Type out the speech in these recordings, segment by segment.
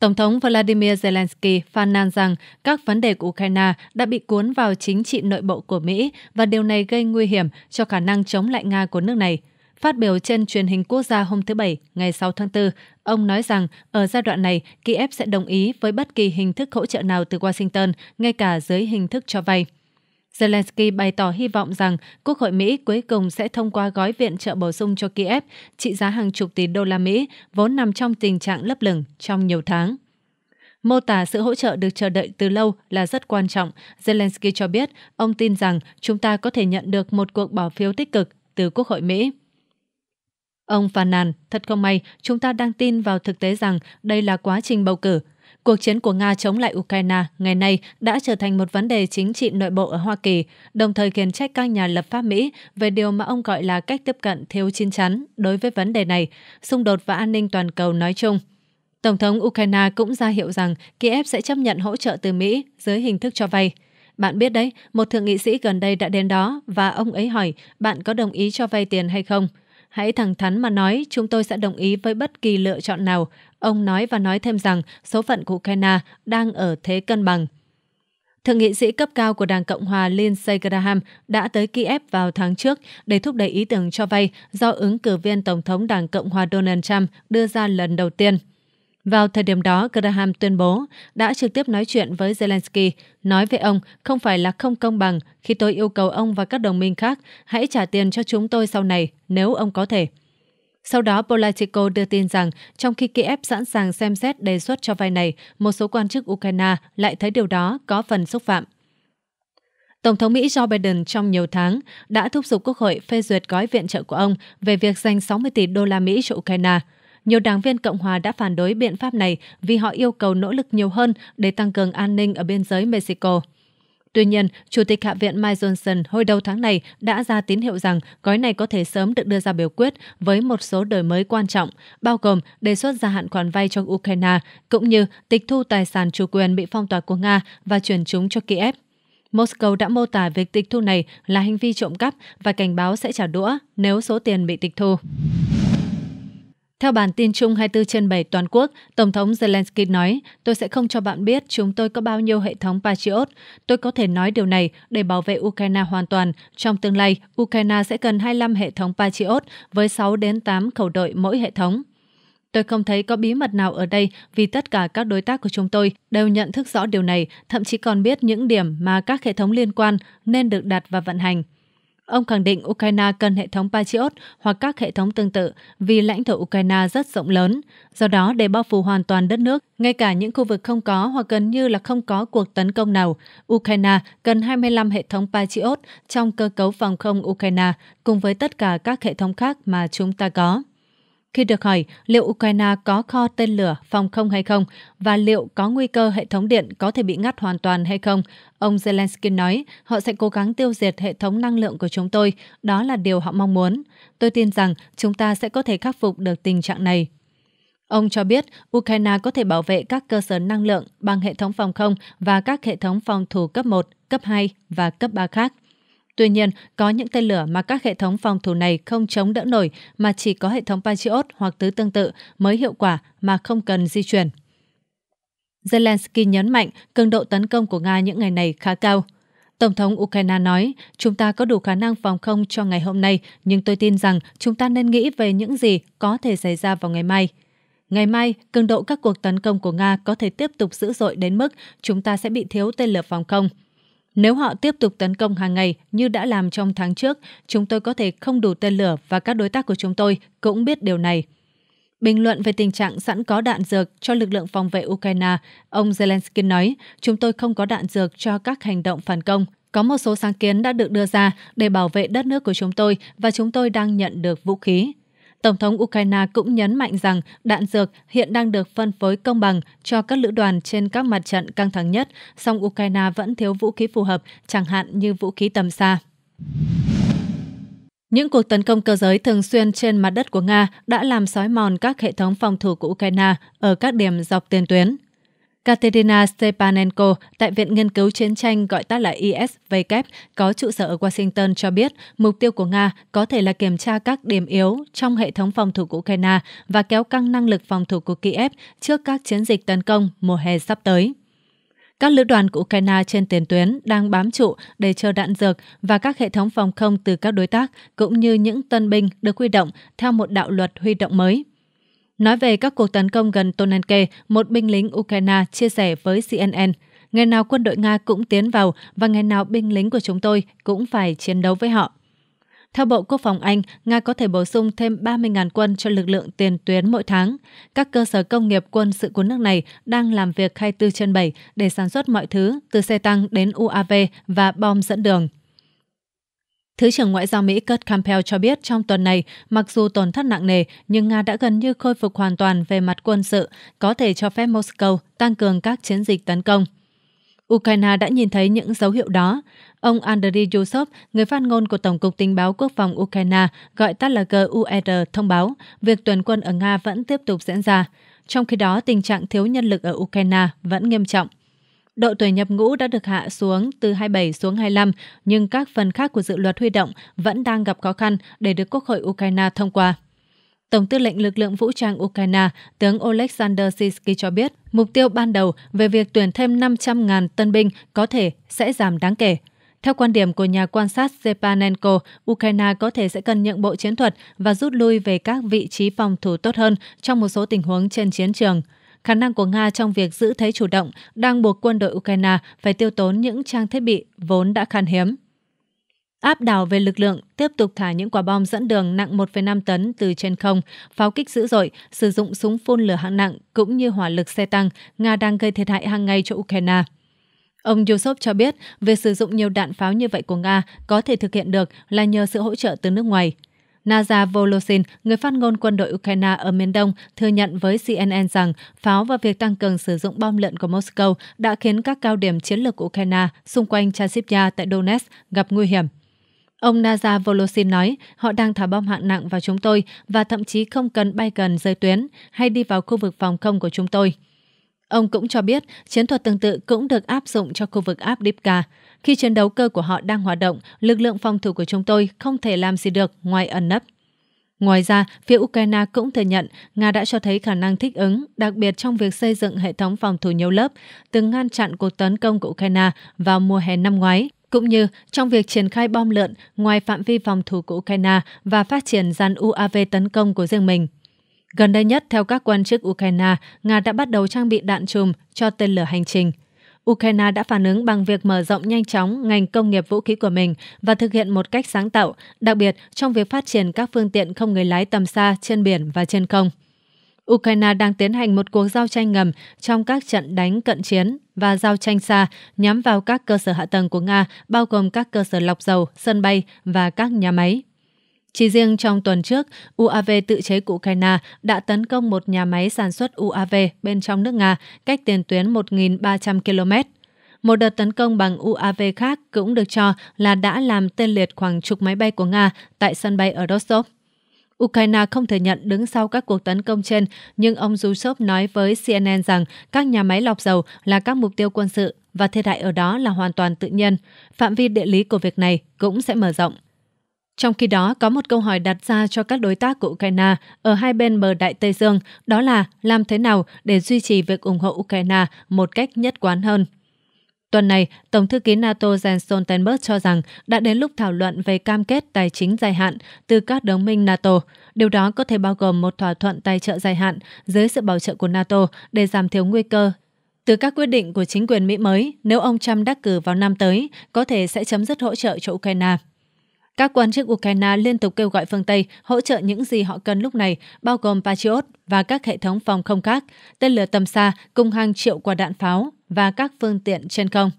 Tổng thống Vladimir Zelensky phàn nàn rằng các vấn đề của Ukraine đã bị cuốn vào chính trị nội bộ của Mỹ và điều này gây nguy hiểm cho khả năng chống lại Nga của nước này. Phát biểu trên truyền hình quốc gia hôm thứ Bảy, ngày 6 tháng 4, ông nói rằng ở giai đoạn này, Kiev sẽ đồng ý với bất kỳ hình thức hỗ trợ nào từ Washington, ngay cả dưới hình thức cho vay. Zelensky bày tỏ hy vọng rằng Quốc hội Mỹ cuối cùng sẽ thông qua gói viện trợ bổ sung cho Kiev trị giá hàng chục tỷ đô la Mỹ vốn nằm trong tình trạng lấp lửng trong nhiều tháng. Mô tả sự hỗ trợ được chờ đợi từ lâu là rất quan trọng, Zelensky cho biết ông tin rằng chúng ta có thể nhận được một cuộc bỏ phiếu tích cực từ Quốc hội Mỹ. Ông phàn nàn, thật không may, chúng ta đang tin vào thực tế rằng đây là quá trình bầu cử, cuộc chiến của Nga chống lại Ukraine ngày nay đã trở thành một vấn đề chính trị nội bộ ở Hoa Kỳ, đồng thời khiển trách các nhà lập pháp Mỹ về điều mà ông gọi là cách tiếp cận thiếu chín chắn đối với vấn đề này, xung đột và an ninh toàn cầu nói chung. Tổng thống Ukraine cũng ra hiệu rằng Kiev sẽ chấp nhận hỗ trợ từ Mỹ dưới hình thức cho vay. Bạn biết đấy, một thượng nghị sĩ gần đây đã đến đó và ông ấy hỏi bạn có đồng ý cho vay tiền hay không. Hãy thẳng thắn mà nói chúng tôi sẽ đồng ý với bất kỳ lựa chọn nào, Ông nói và nói thêm rằng số phận của Ukraine đang ở thế cân bằng. Thượng nghị sĩ cấp cao của Đảng Cộng hòa Lindsey Graham đã tới Kiev vào tháng trước để thúc đẩy ý tưởng cho vay do ứng cử viên Tổng thống Đảng Cộng hòa Donald Trump đưa ra lần đầu tiên. Vào thời điểm đó, Graham tuyên bố đã trực tiếp nói chuyện với Zelensky, nói với ông không phải là không công bằng khi tôi yêu cầu ông và các đồng minh khác hãy trả tiền cho chúng tôi sau này nếu ông có thể. Sau đó, Politico đưa tin rằng trong khi Kiev sẵn sàng xem xét đề xuất cho vay này, một số quan chức Ukraine lại thấy điều đó có phần xúc phạm. Tổng thống Mỹ Joe Biden trong nhiều tháng đã thúc giục Quốc hội phê duyệt gói viện trợ của ông về việc dành 60 tỷ đô la Mỹ cho Ukraine. Nhiều đảng viên Cộng hòa đã phản đối biện pháp này vì họ yêu cầu nỗ lực nhiều hơn để tăng cường an ninh ở biên giới Mexico. Tuy nhiên, Chủ tịch Hạ viện Mike Johnson hồi đầu tháng này đã ra tín hiệu rằng gói này có thể sớm được đưa ra biểu quyết với một số đổi mới quan trọng, bao gồm đề xuất gia hạn khoản vay cho Ukraine, cũng như tịch thu tài sản chủ quyền bị phong tỏa của Nga và chuyển chúng cho Kiev. Moscow đã mô tả việc tịch thu này là hành vi trộm cắp và cảnh báo sẽ trả đũa nếu số tiền bị tịch thu. Theo bản tin chung 24 trên 7 toàn quốc, Tổng thống Zelensky nói, tôi sẽ không cho bạn biết chúng tôi có bao nhiêu hệ thống Patriot. Tôi có thể nói điều này để bảo vệ Ukraine hoàn toàn. Trong tương lai, Ukraine sẽ cần 25 hệ thống Patriot với 6 đến 8 khẩu đội mỗi hệ thống. Tôi không thấy có bí mật nào ở đây vì tất cả các đối tác của chúng tôi đều nhận thức rõ điều này, thậm chí còn biết những điểm mà các hệ thống liên quan nên được đặt và vận hành. Ông khẳng định Ukraine cần hệ thống Patriot hoặc các hệ thống tương tự vì lãnh thổ Ukraine rất rộng lớn. Do đó, để bao phủ hoàn toàn đất nước, ngay cả những khu vực không có hoặc gần như là không có cuộc tấn công nào, Ukraine cần 25 hệ thống Patriot trong cơ cấu phòng không Ukraine cùng với tất cả các hệ thống khác mà chúng ta có khi được hỏi liệu Ukraine có kho tên lửa phòng không hay không và liệu có nguy cơ hệ thống điện có thể bị ngắt hoàn toàn hay không, ông Zelensky nói họ sẽ cố gắng tiêu diệt hệ thống năng lượng của chúng tôi, đó là điều họ mong muốn. Tôi tin rằng chúng ta sẽ có thể khắc phục được tình trạng này. Ông cho biết Ukraine có thể bảo vệ các cơ sở năng lượng bằng hệ thống phòng không và các hệ thống phòng thủ cấp 1, cấp 2 và cấp 3 khác. Tuy nhiên, có những tên lửa mà các hệ thống phòng thủ này không chống đỡ nổi mà chỉ có hệ thống Patriot hoặc tứ tương tự mới hiệu quả mà không cần di chuyển. Zelensky nhấn mạnh cường độ tấn công của Nga những ngày này khá cao. Tổng thống Ukraine nói, chúng ta có đủ khả năng phòng không cho ngày hôm nay, nhưng tôi tin rằng chúng ta nên nghĩ về những gì có thể xảy ra vào ngày mai. Ngày mai, cường độ các cuộc tấn công của Nga có thể tiếp tục dữ dội đến mức chúng ta sẽ bị thiếu tên lửa phòng không. Nếu họ tiếp tục tấn công hàng ngày như đã làm trong tháng trước, chúng tôi có thể không đủ tên lửa và các đối tác của chúng tôi cũng biết điều này. Bình luận về tình trạng sẵn có đạn dược cho lực lượng phòng vệ Ukraine, ông Zelensky nói, chúng tôi không có đạn dược cho các hành động phản công. Có một số sáng kiến đã được đưa ra để bảo vệ đất nước của chúng tôi và chúng tôi đang nhận được vũ khí. Tổng thống Ukraine cũng nhấn mạnh rằng đạn dược hiện đang được phân phối công bằng cho các lữ đoàn trên các mặt trận căng thẳng nhất, song Ukraine vẫn thiếu vũ khí phù hợp, chẳng hạn như vũ khí tầm xa. Những cuộc tấn công cơ giới thường xuyên trên mặt đất của Nga đã làm sói mòn các hệ thống phòng thủ của Ukraine ở các điểm dọc tiền tuyến. Katerina Stepanenko tại Viện Nghiên cứu Chiến tranh gọi tắt là ISW có trụ sở ở Washington cho biết mục tiêu của Nga có thể là kiểm tra các điểm yếu trong hệ thống phòng thủ của Ukraine và kéo căng năng lực phòng thủ của Kiev trước các chiến dịch tấn công mùa hè sắp tới. Các lữ đoàn của Ukraine trên tiền tuyến đang bám trụ để chờ đạn dược và các hệ thống phòng không từ các đối tác, cũng như những tân binh được huy động theo một đạo luật huy động mới. Nói về các cuộc tấn công gần Tonenke, một binh lính Ukraine chia sẻ với CNN, ngày nào quân đội Nga cũng tiến vào và ngày nào binh lính của chúng tôi cũng phải chiến đấu với họ. Theo Bộ Quốc phòng Anh, Nga có thể bổ sung thêm 30.000 quân cho lực lượng tiền tuyến mỗi tháng. Các cơ sở công nghiệp quân sự của nước này đang làm việc 24 trên 7 để sản xuất mọi thứ, từ xe tăng đến UAV và bom dẫn đường. Thứ trưởng Ngoại giao Mỹ Kurt Campbell cho biết trong tuần này, mặc dù tổn thất nặng nề, nhưng Nga đã gần như khôi phục hoàn toàn về mặt quân sự, có thể cho phép Moscow tăng cường các chiến dịch tấn công. Ukraine đã nhìn thấy những dấu hiệu đó. Ông Andriy Yusov, người phát ngôn của Tổng cục Tình báo Quốc phòng Ukraine, gọi tắt là GUR, e thông báo việc tuần quân ở Nga vẫn tiếp tục diễn ra. Trong khi đó, tình trạng thiếu nhân lực ở Ukraine vẫn nghiêm trọng độ tuổi nhập ngũ đã được hạ xuống từ 27 xuống 25, nhưng các phần khác của dự luật huy động vẫn đang gặp khó khăn để được Quốc hội Ukraine thông qua. Tổng tư lệnh lực lượng vũ trang Ukraine, tướng Oleksandr Sisky cho biết, mục tiêu ban đầu về việc tuyển thêm 500.000 tân binh có thể sẽ giảm đáng kể. Theo quan điểm của nhà quan sát Zepanenko, Ukraine có thể sẽ cần nhượng bộ chiến thuật và rút lui về các vị trí phòng thủ tốt hơn trong một số tình huống trên chiến trường – khả năng của Nga trong việc giữ thế chủ động đang buộc quân đội Ukraine phải tiêu tốn những trang thiết bị vốn đã khan hiếm. Áp đảo về lực lượng, tiếp tục thả những quả bom dẫn đường nặng 1,5 tấn từ trên không, pháo kích dữ dội, sử dụng súng phun lửa hạng nặng cũng như hỏa lực xe tăng, Nga đang gây thiệt hại hàng ngày cho Ukraine. Ông Yusov cho biết, việc sử dụng nhiều đạn pháo như vậy của Nga có thể thực hiện được là nhờ sự hỗ trợ từ nước ngoài. Naza Volosin, người phát ngôn quân đội Ukraine ở miền Đông, thừa nhận với CNN rằng pháo và việc tăng cường sử dụng bom lợn của Moscow đã khiến các cao điểm chiến lược của Ukraine xung quanh Chasiv-Yar tại Donetsk gặp nguy hiểm. Ông Naza Volosin nói, họ đang thả bom hạng nặng vào chúng tôi và thậm chí không cần bay gần rơi tuyến hay đi vào khu vực phòng không của chúng tôi. Ông cũng cho biết chiến thuật tương tự cũng được áp dụng cho khu vực Abdibka. Khi chiến đấu cơ của họ đang hoạt động, lực lượng phòng thủ của chúng tôi không thể làm gì được ngoài ẩn nấp. Ngoài ra, phía Ukraine cũng thừa nhận Nga đã cho thấy khả năng thích ứng, đặc biệt trong việc xây dựng hệ thống phòng thủ nhiều lớp, từng ngăn chặn cuộc tấn công của Ukraine vào mùa hè năm ngoái, cũng như trong việc triển khai bom lượn ngoài phạm vi phòng thủ của Ukraine và phát triển gian UAV tấn công của riêng mình. Gần đây nhất, theo các quan chức Ukraine, Nga đã bắt đầu trang bị đạn chùm cho tên lửa hành trình. Ukraine đã phản ứng bằng việc mở rộng nhanh chóng ngành công nghiệp vũ khí của mình và thực hiện một cách sáng tạo, đặc biệt trong việc phát triển các phương tiện không người lái tầm xa trên biển và trên không. Ukraine đang tiến hành một cuộc giao tranh ngầm trong các trận đánh cận chiến và giao tranh xa nhắm vào các cơ sở hạ tầng của Nga, bao gồm các cơ sở lọc dầu, sân bay và các nhà máy. Chỉ riêng trong tuần trước, UAV tự chế của Ukraine đã tấn công một nhà máy sản xuất UAV bên trong nước Nga cách tiền tuyến 1.300 km. Một đợt tấn công bằng UAV khác cũng được cho là đã làm tên liệt khoảng chục máy bay của Nga tại sân bay ở Rostov. Ukraine không thừa nhận đứng sau các cuộc tấn công trên, nhưng ông Zushov nói với CNN rằng các nhà máy lọc dầu là các mục tiêu quân sự và thiệt hại ở đó là hoàn toàn tự nhiên. Phạm vi địa lý của việc này cũng sẽ mở rộng. Trong khi đó, có một câu hỏi đặt ra cho các đối tác của Ukraine ở hai bên bờ Đại Tây Dương, đó là làm thế nào để duy trì việc ủng hộ Ukraine một cách nhất quán hơn. Tuần này, Tổng thư ký NATO Jens Stoltenberg cho rằng đã đến lúc thảo luận về cam kết tài chính dài hạn từ các đồng minh NATO. Điều đó có thể bao gồm một thỏa thuận tài trợ dài hạn dưới sự bảo trợ của NATO để giảm thiểu nguy cơ từ các quyết định của chính quyền Mỹ mới, nếu ông Trump đắc cử vào năm tới, có thể sẽ chấm dứt hỗ trợ cho Ukraine. Các quan chức Ukraine liên tục kêu gọi phương Tây hỗ trợ những gì họ cần lúc này, bao gồm Patriot và các hệ thống phòng không khác, tên lửa tầm xa cùng hàng triệu quả đạn pháo và các phương tiện trên không.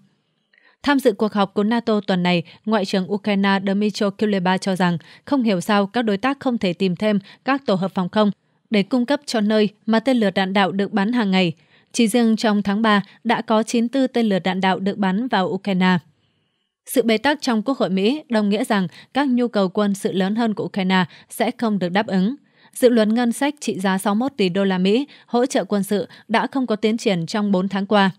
Tham dự cuộc họp của NATO tuần này, Ngoại trưởng Ukraine Dmytro Kuleba cho rằng không hiểu sao các đối tác không thể tìm thêm các tổ hợp phòng không để cung cấp cho nơi mà tên lửa đạn đạo được bắn hàng ngày. Chỉ riêng trong tháng 3 đã có 94 tên lửa đạn đạo được bắn vào Ukraine. Sự bế tắc trong Quốc hội Mỹ đồng nghĩa rằng các nhu cầu quân sự lớn hơn của Ukraine sẽ không được đáp ứng. Dự luật ngân sách trị giá 61 tỷ đô la Mỹ hỗ trợ quân sự đã không có tiến triển trong 4 tháng qua.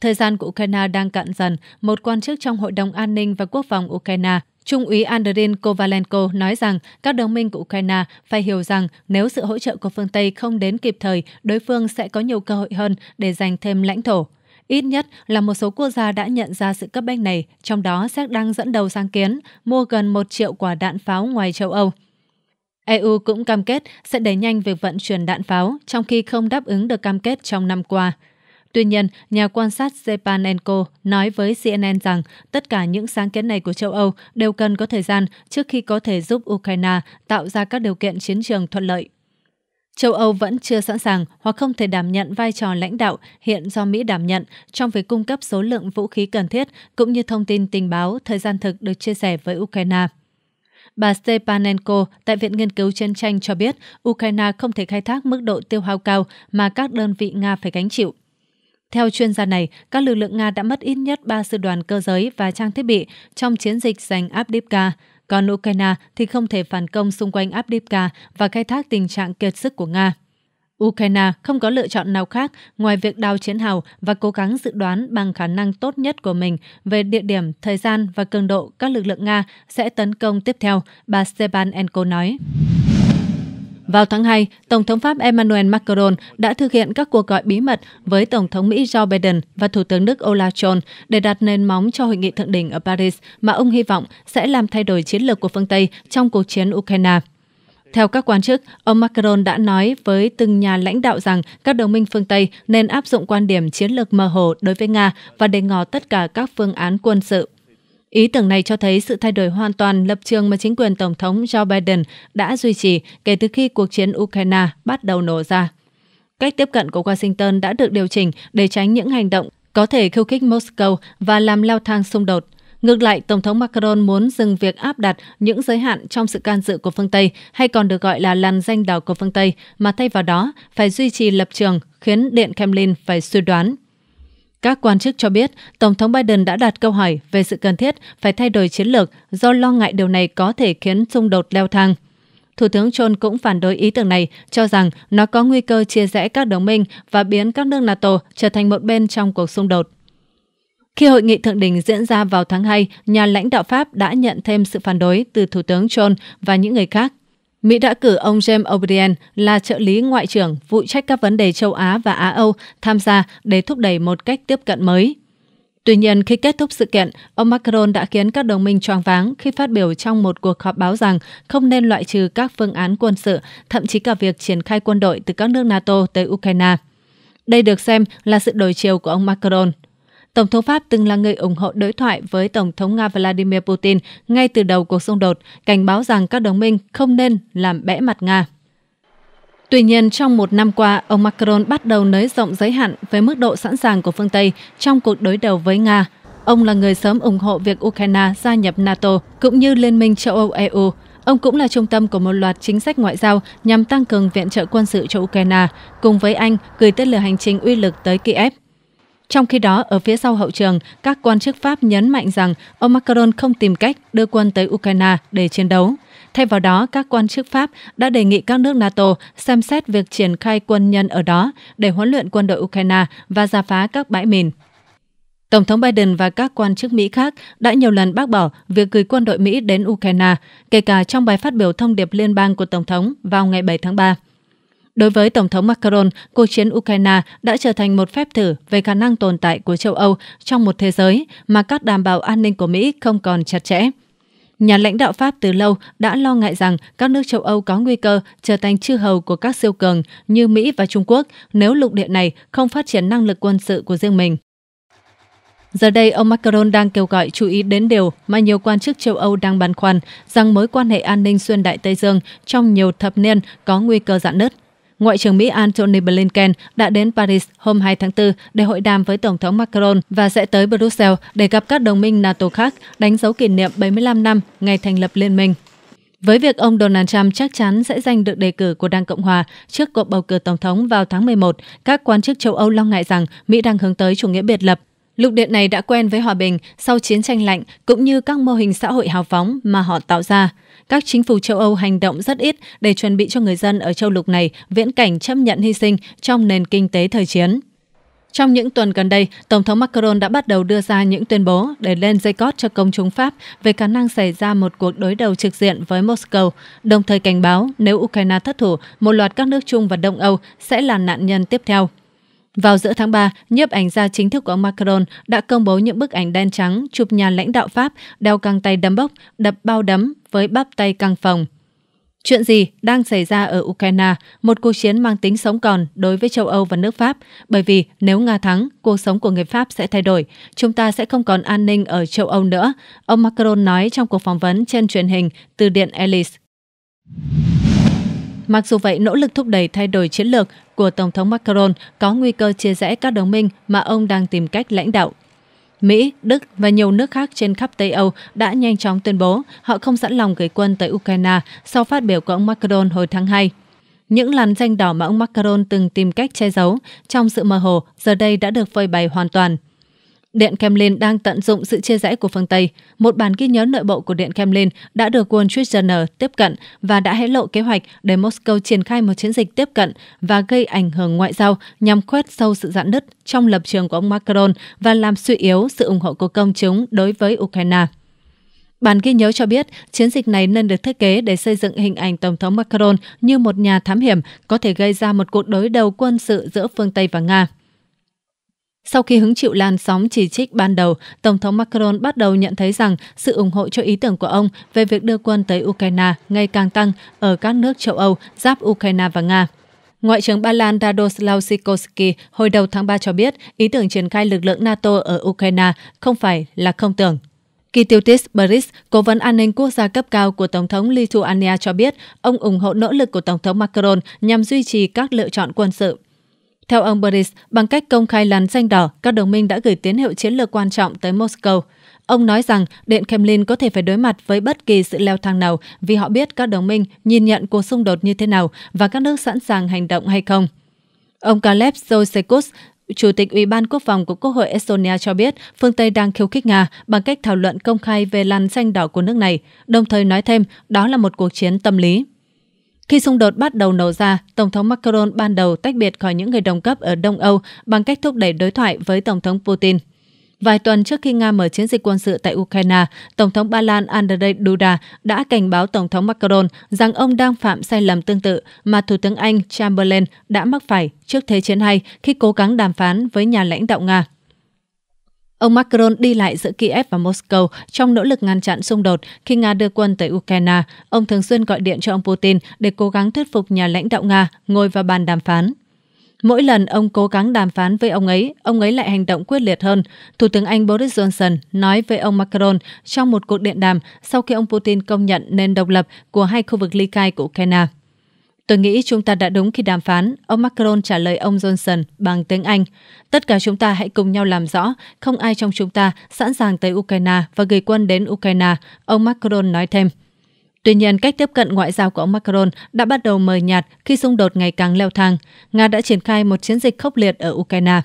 Thời gian của Ukraine đang cạn dần, một quan chức trong Hội đồng An ninh và Quốc phòng Ukraine, Trung úy Andrin Kovalenko nói rằng các đồng minh của Ukraine phải hiểu rằng nếu sự hỗ trợ của phương Tây không đến kịp thời, đối phương sẽ có nhiều cơ hội hơn để giành thêm lãnh thổ. Ít nhất là một số quốc gia đã nhận ra sự cấp bách này, trong đó Séc đang dẫn đầu sáng kiến mua gần 1 triệu quả đạn pháo ngoài châu Âu. EU cũng cam kết sẽ đẩy nhanh việc vận chuyển đạn pháo trong khi không đáp ứng được cam kết trong năm qua. Tuy nhiên, nhà quan sát Zepanenko nói với CNN rằng tất cả những sáng kiến này của châu Âu đều cần có thời gian trước khi có thể giúp Ukraine tạo ra các điều kiện chiến trường thuận lợi Châu Âu vẫn chưa sẵn sàng hoặc không thể đảm nhận vai trò lãnh đạo hiện do Mỹ đảm nhận trong việc cung cấp số lượng vũ khí cần thiết cũng như thông tin tình báo thời gian thực được chia sẻ với Ukraine. Bà Stepanenko tại Viện Nghiên cứu Chiến tranh cho biết Ukraine không thể khai thác mức độ tiêu hao cao mà các đơn vị Nga phải gánh chịu. Theo chuyên gia này, các lực lượng Nga đã mất ít nhất 3 sư đoàn cơ giới và trang thiết bị trong chiến dịch giành Abdivka, còn Ukraine thì không thể phản công xung quanh Abdivka và khai thác tình trạng kiệt sức của Nga. Ukraine không có lựa chọn nào khác ngoài việc đào chiến hào và cố gắng dự đoán bằng khả năng tốt nhất của mình về địa điểm, thời gian và cường độ các lực lượng Nga sẽ tấn công tiếp theo, bà Stepanenko nói. Vào tháng 2, Tổng thống Pháp Emmanuel Macron đã thực hiện các cuộc gọi bí mật với Tổng thống Mỹ Joe Biden và Thủ tướng Đức Olaf Scholz để đặt nền móng cho hội nghị thượng đỉnh ở Paris mà ông hy vọng sẽ làm thay đổi chiến lược của phương Tây trong cuộc chiến Ukraine. Theo các quan chức, ông Macron đã nói với từng nhà lãnh đạo rằng các đồng minh phương Tây nên áp dụng quan điểm chiến lược mơ hồ đối với Nga và đề ngỏ tất cả các phương án quân sự Ý tưởng này cho thấy sự thay đổi hoàn toàn lập trường mà chính quyền Tổng thống Joe Biden đã duy trì kể từ khi cuộc chiến Ukraine bắt đầu nổ ra. Cách tiếp cận của Washington đã được điều chỉnh để tránh những hành động có thể khiêu khích Moscow và làm leo thang xung đột. Ngược lại, Tổng thống Macron muốn dừng việc áp đặt những giới hạn trong sự can dự của phương Tây hay còn được gọi là làn danh đỏ của phương Tây, mà thay vào đó phải duy trì lập trường khiến Điện Kremlin phải suy đoán các quan chức cho biết, Tổng thống Biden đã đặt câu hỏi về sự cần thiết phải thay đổi chiến lược do lo ngại điều này có thể khiến xung đột leo thang. Thủ tướng John cũng phản đối ý tưởng này, cho rằng nó có nguy cơ chia rẽ các đồng minh và biến các nước NATO trở thành một bên trong cuộc xung đột. Khi hội nghị thượng đỉnh diễn ra vào tháng 2, nhà lãnh đạo Pháp đã nhận thêm sự phản đối từ Thủ tướng John và những người khác Mỹ đã cử ông James O'Brien là trợ lý ngoại trưởng phụ trách các vấn đề châu Á và Á Âu tham gia để thúc đẩy một cách tiếp cận mới. Tuy nhiên, khi kết thúc sự kiện, ông Macron đã khiến các đồng minh choáng váng khi phát biểu trong một cuộc họp báo rằng không nên loại trừ các phương án quân sự, thậm chí cả việc triển khai quân đội từ các nước NATO tới Ukraine. Đây được xem là sự đổi chiều của ông Macron – Tổng thống Pháp từng là người ủng hộ đối thoại với Tổng thống Nga Vladimir Putin ngay từ đầu cuộc xung đột, cảnh báo rằng các đồng minh không nên làm bẽ mặt Nga. Tuy nhiên, trong một năm qua, ông Macron bắt đầu nới rộng giới hạn về mức độ sẵn sàng của phương Tây trong cuộc đối đầu với Nga. Ông là người sớm ủng hộ việc Ukraine gia nhập NATO cũng như Liên minh châu Âu EU. Ông cũng là trung tâm của một loạt chính sách ngoại giao nhằm tăng cường viện trợ quân sự cho Ukraine, cùng với Anh gửi tên lửa hành trình uy lực tới Kiev. Trong khi đó, ở phía sau hậu trường, các quan chức Pháp nhấn mạnh rằng ông Macron không tìm cách đưa quân tới Ukraine để chiến đấu. Thay vào đó, các quan chức Pháp đã đề nghị các nước NATO xem xét việc triển khai quân nhân ở đó để huấn luyện quân đội Ukraine và giả phá các bãi mìn. Tổng thống Biden và các quan chức Mỹ khác đã nhiều lần bác bỏ việc gửi quân đội Mỹ đến Ukraine, kể cả trong bài phát biểu thông điệp liên bang của Tổng thống vào ngày 7 tháng 3. Đối với Tổng thống Macron, cuộc chiến Ukraine đã trở thành một phép thử về khả năng tồn tại của châu Âu trong một thế giới mà các đảm bảo an ninh của Mỹ không còn chặt chẽ. Nhà lãnh đạo Pháp từ lâu đã lo ngại rằng các nước châu Âu có nguy cơ trở thành chư hầu của các siêu cường như Mỹ và Trung Quốc nếu lục địa này không phát triển năng lực quân sự của riêng mình. Giờ đây, ông Macron đang kêu gọi chú ý đến điều mà nhiều quan chức châu Âu đang băn khoăn rằng mối quan hệ an ninh xuyên đại Tây Dương trong nhiều thập niên có nguy cơ dạn nứt. Ngoại trưởng Mỹ Antony Blinken đã đến Paris hôm 2 tháng 4 để hội đàm với Tổng thống Macron và sẽ tới Brussels để gặp các đồng minh NATO khác đánh dấu kỷ niệm 75 năm ngày thành lập liên minh. Với việc ông Donald Trump chắc chắn sẽ giành được đề cử của Đảng Cộng Hòa trước cuộc bầu cử tổng thống vào tháng 11, các quan chức châu Âu lo ngại rằng Mỹ đang hướng tới chủ nghĩa biệt lập. Lục địa này đã quen với hòa bình sau chiến tranh lạnh cũng như các mô hình xã hội hào phóng mà họ tạo ra các chính phủ châu Âu hành động rất ít để chuẩn bị cho người dân ở châu lục này viễn cảnh chấp nhận hy sinh trong nền kinh tế thời chiến. Trong những tuần gần đây, Tổng thống Macron đã bắt đầu đưa ra những tuyên bố để lên dây cót cho công chúng Pháp về khả năng xảy ra một cuộc đối đầu trực diện với Moscow, đồng thời cảnh báo nếu Ukraine thất thủ, một loạt các nước Trung và Đông Âu sẽ là nạn nhân tiếp theo. Vào giữa tháng 3, nhiếp ảnh gia chính thức của ông Macron đã công bố những bức ảnh đen trắng chụp nhà lãnh đạo Pháp đeo căng tay đấm bốc, đập bao đấm với bắp tay căng phòng. Chuyện gì đang xảy ra ở Ukraine, một cuộc chiến mang tính sống còn đối với châu Âu và nước Pháp, bởi vì nếu Nga thắng, cuộc sống của người Pháp sẽ thay đổi, chúng ta sẽ không còn an ninh ở châu Âu nữa, ông Macron nói trong cuộc phỏng vấn trên truyền hình từ Điện Ellis. Mặc dù vậy, nỗ lực thúc đẩy thay đổi chiến lược của Tổng thống Macron có nguy cơ chia rẽ các đồng minh mà ông đang tìm cách lãnh đạo. Mỹ, Đức và nhiều nước khác trên khắp Tây Âu đã nhanh chóng tuyên bố họ không sẵn lòng gửi quân tới Ukraine sau phát biểu của ông Macron hồi tháng 2. Những làn danh đỏ mà ông Macron từng tìm cách che giấu trong sự mơ hồ giờ đây đã được phơi bày hoàn toàn. Điện Kremlin đang tận dụng sự chia rẽ của phương Tây. Một bản ghi nhớ nội bộ của Điện Kremlin đã được Wall Street Journal tiếp cận và đã hé lộ kế hoạch để Moscow triển khai một chiến dịch tiếp cận và gây ảnh hưởng ngoại giao nhằm khoét sâu sự giãn nứt trong lập trường của ông Macron và làm suy yếu sự ủng hộ của công chúng đối với Ukraine. Bản ghi nhớ cho biết, chiến dịch này nên được thiết kế để xây dựng hình ảnh Tổng thống Macron như một nhà thám hiểm có thể gây ra một cuộc đối đầu quân sự giữa phương Tây và Nga. Sau khi hứng chịu làn sóng chỉ trích ban đầu, Tổng thống Macron bắt đầu nhận thấy rằng sự ủng hộ cho ý tưởng của ông về việc đưa quân tới Ukraine ngày càng tăng ở các nước châu Âu giáp Ukraine và Nga. Ngoại trưởng Ba Lan Radoslaw Sikorski hồi đầu tháng 3 cho biết ý tưởng triển khai lực lượng NATO ở Ukraine không phải là không tưởng. Kitutis Baris, cố vấn an ninh quốc gia cấp cao của Tổng thống Lithuania cho biết ông ủng hộ nỗ lực của Tổng thống Macron nhằm duy trì các lựa chọn quân sự. Theo ông Boris, bằng cách công khai làn danh đỏ, các đồng minh đã gửi tín hiệu chiến lược quan trọng tới Moscow. Ông nói rằng Điện Kremlin có thể phải đối mặt với bất kỳ sự leo thang nào vì họ biết các đồng minh nhìn nhận cuộc xung đột như thế nào và các nước sẵn sàng hành động hay không. Ông Kaleb Zosekus, Chủ tịch Ủy ban Quốc phòng của Quốc hội Estonia cho biết phương Tây đang khiêu khích Nga bằng cách thảo luận công khai về làn danh đỏ của nước này, đồng thời nói thêm đó là một cuộc chiến tâm lý. Khi xung đột bắt đầu nổ ra, Tổng thống Macron ban đầu tách biệt khỏi những người đồng cấp ở Đông Âu bằng cách thúc đẩy đối thoại với Tổng thống Putin. Vài tuần trước khi Nga mở chiến dịch quân sự tại Ukraine, Tổng thống Ba Lan Andrzej Duda đã cảnh báo Tổng thống Macron rằng ông đang phạm sai lầm tương tự mà Thủ tướng Anh Chamberlain đã mắc phải trước Thế chiến hay khi cố gắng đàm phán với nhà lãnh đạo Nga. Ông Macron đi lại giữa Kiev và Moscow trong nỗ lực ngăn chặn xung đột khi Nga đưa quân tới Ukraine. Ông thường xuyên gọi điện cho ông Putin để cố gắng thuyết phục nhà lãnh đạo Nga ngồi vào bàn đàm phán. Mỗi lần ông cố gắng đàm phán với ông ấy, ông ấy lại hành động quyết liệt hơn. Thủ tướng Anh Boris Johnson nói với ông Macron trong một cuộc điện đàm sau khi ông Putin công nhận nền độc lập của hai khu vực ly khai của Ukraine. Tôi nghĩ chúng ta đã đúng khi đàm phán, ông Macron trả lời ông Johnson bằng tiếng Anh. Tất cả chúng ta hãy cùng nhau làm rõ, không ai trong chúng ta sẵn sàng tới Ukraine và gửi quân đến Ukraine, ông Macron nói thêm. Tuy nhiên, cách tiếp cận ngoại giao của ông Macron đã bắt đầu mờ nhạt khi xung đột ngày càng leo thang. Nga đã triển khai một chiến dịch khốc liệt ở Ukraine.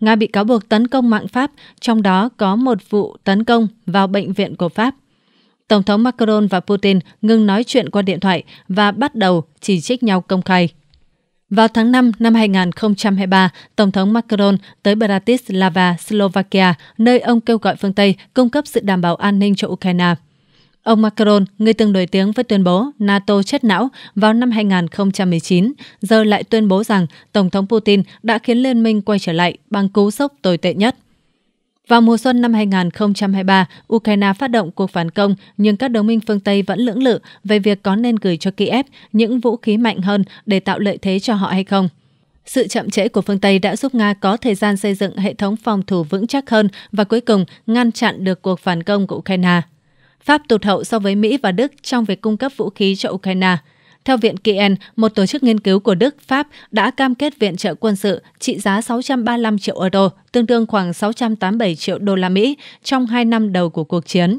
Nga bị cáo buộc tấn công mạng Pháp, trong đó có một vụ tấn công vào bệnh viện của Pháp. Tổng thống Macron và Putin ngừng nói chuyện qua điện thoại và bắt đầu chỉ trích nhau công khai. Vào tháng 5 năm 2023, Tổng thống Macron tới Bratislava, Slovakia, nơi ông kêu gọi phương Tây cung cấp sự đảm bảo an ninh cho Ukraine. Ông Macron, người từng nổi tiếng với tuyên bố NATO chết não vào năm 2019, giờ lại tuyên bố rằng Tổng thống Putin đã khiến liên minh quay trở lại bằng cú sốc tồi tệ nhất – vào mùa xuân năm 2023, Ukraine phát động cuộc phản công nhưng các đồng minh phương Tây vẫn lưỡng lự về việc có nên gửi cho Kiev những vũ khí mạnh hơn để tạo lợi thế cho họ hay không. Sự chậm trễ của phương Tây đã giúp Nga có thời gian xây dựng hệ thống phòng thủ vững chắc hơn và cuối cùng ngăn chặn được cuộc phản công của Ukraine. Pháp tụt hậu so với Mỹ và Đức trong việc cung cấp vũ khí cho Ukraine – theo Viện Kien, một tổ chức nghiên cứu của Đức, Pháp đã cam kết viện trợ quân sự trị giá 635 triệu euro, tương đương khoảng 687 triệu đô la Mỹ trong hai năm đầu của cuộc chiến.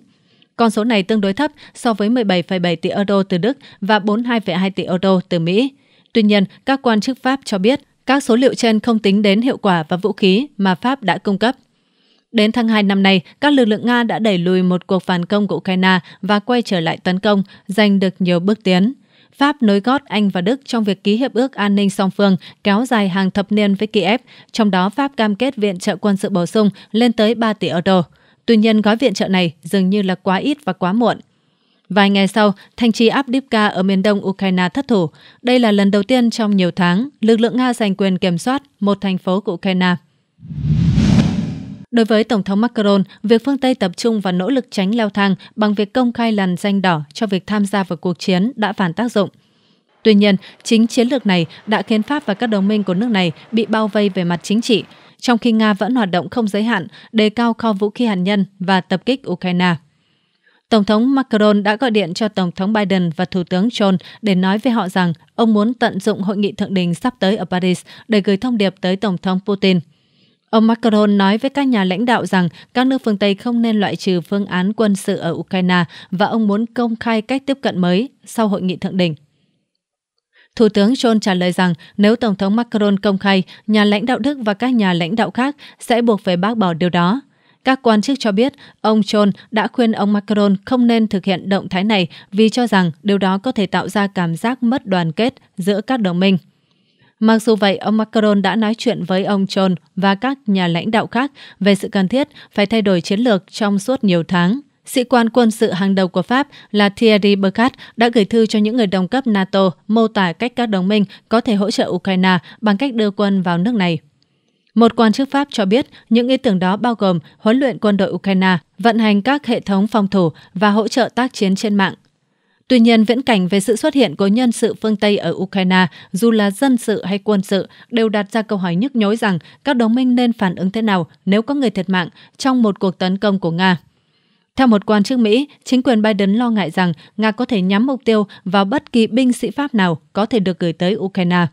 Con số này tương đối thấp so với 17,7 tỷ euro từ Đức và 42,2 tỷ euro từ Mỹ. Tuy nhiên, các quan chức Pháp cho biết các số liệu trên không tính đến hiệu quả và vũ khí mà Pháp đã cung cấp. Đến tháng 2 năm nay, các lực lượng Nga đã đẩy lùi một cuộc phản công của Ukraine và quay trở lại tấn công, giành được nhiều bước tiến. Pháp nối gót Anh và Đức trong việc ký hiệp ước an ninh song phương kéo dài hàng thập niên với Kiev, trong đó Pháp cam kết viện trợ quân sự bổ sung lên tới 3 tỷ euro. Tuy nhiên, gói viện trợ này dường như là quá ít và quá muộn. Vài ngày sau, thành trì Avdiivka ở miền đông Ukraine thất thủ. Đây là lần đầu tiên trong nhiều tháng lực lượng Nga giành quyền kiểm soát một thành phố của Ukraine. Đối với Tổng thống Macron, việc phương Tây tập trung và nỗ lực tránh leo thang bằng việc công khai làn danh đỏ cho việc tham gia vào cuộc chiến đã phản tác dụng. Tuy nhiên, chính chiến lược này đã khiến Pháp và các đồng minh của nước này bị bao vây về mặt chính trị, trong khi Nga vẫn hoạt động không giới hạn, đề cao kho vũ khí hạt nhân và tập kích Ukraine. Tổng thống Macron đã gọi điện cho Tổng thống Biden và Thủ tướng John để nói với họ rằng ông muốn tận dụng hội nghị thượng đỉnh sắp tới ở Paris để gửi thông điệp tới Tổng thống Putin – Ông Macron nói với các nhà lãnh đạo rằng các nước phương Tây không nên loại trừ phương án quân sự ở Ukraine và ông muốn công khai cách tiếp cận mới sau hội nghị thượng đỉnh. Thủ tướng John trả lời rằng nếu Tổng thống Macron công khai, nhà lãnh đạo Đức và các nhà lãnh đạo khác sẽ buộc phải bác bỏ điều đó. Các quan chức cho biết ông John đã khuyên ông Macron không nên thực hiện động thái này vì cho rằng điều đó có thể tạo ra cảm giác mất đoàn kết giữa các đồng minh. Mặc dù vậy, ông Macron đã nói chuyện với ông John và các nhà lãnh đạo khác về sự cần thiết phải thay đổi chiến lược trong suốt nhiều tháng. Sĩ quan quân sự hàng đầu của Pháp là Thierry Burkhardt đã gửi thư cho những người đồng cấp NATO mô tả cách các đồng minh có thể hỗ trợ Ukraine bằng cách đưa quân vào nước này. Một quan chức Pháp cho biết những ý tưởng đó bao gồm huấn luyện quân đội Ukraine, vận hành các hệ thống phòng thủ và hỗ trợ tác chiến trên mạng, Tuy nhiên, viễn cảnh về sự xuất hiện của nhân sự phương Tây ở Ukraine, dù là dân sự hay quân sự, đều đặt ra câu hỏi nhức nhối rằng các đồng minh nên phản ứng thế nào nếu có người thiệt mạng trong một cuộc tấn công của Nga. Theo một quan chức Mỹ, chính quyền Biden lo ngại rằng Nga có thể nhắm mục tiêu vào bất kỳ binh sĩ Pháp nào có thể được gửi tới Ukraine.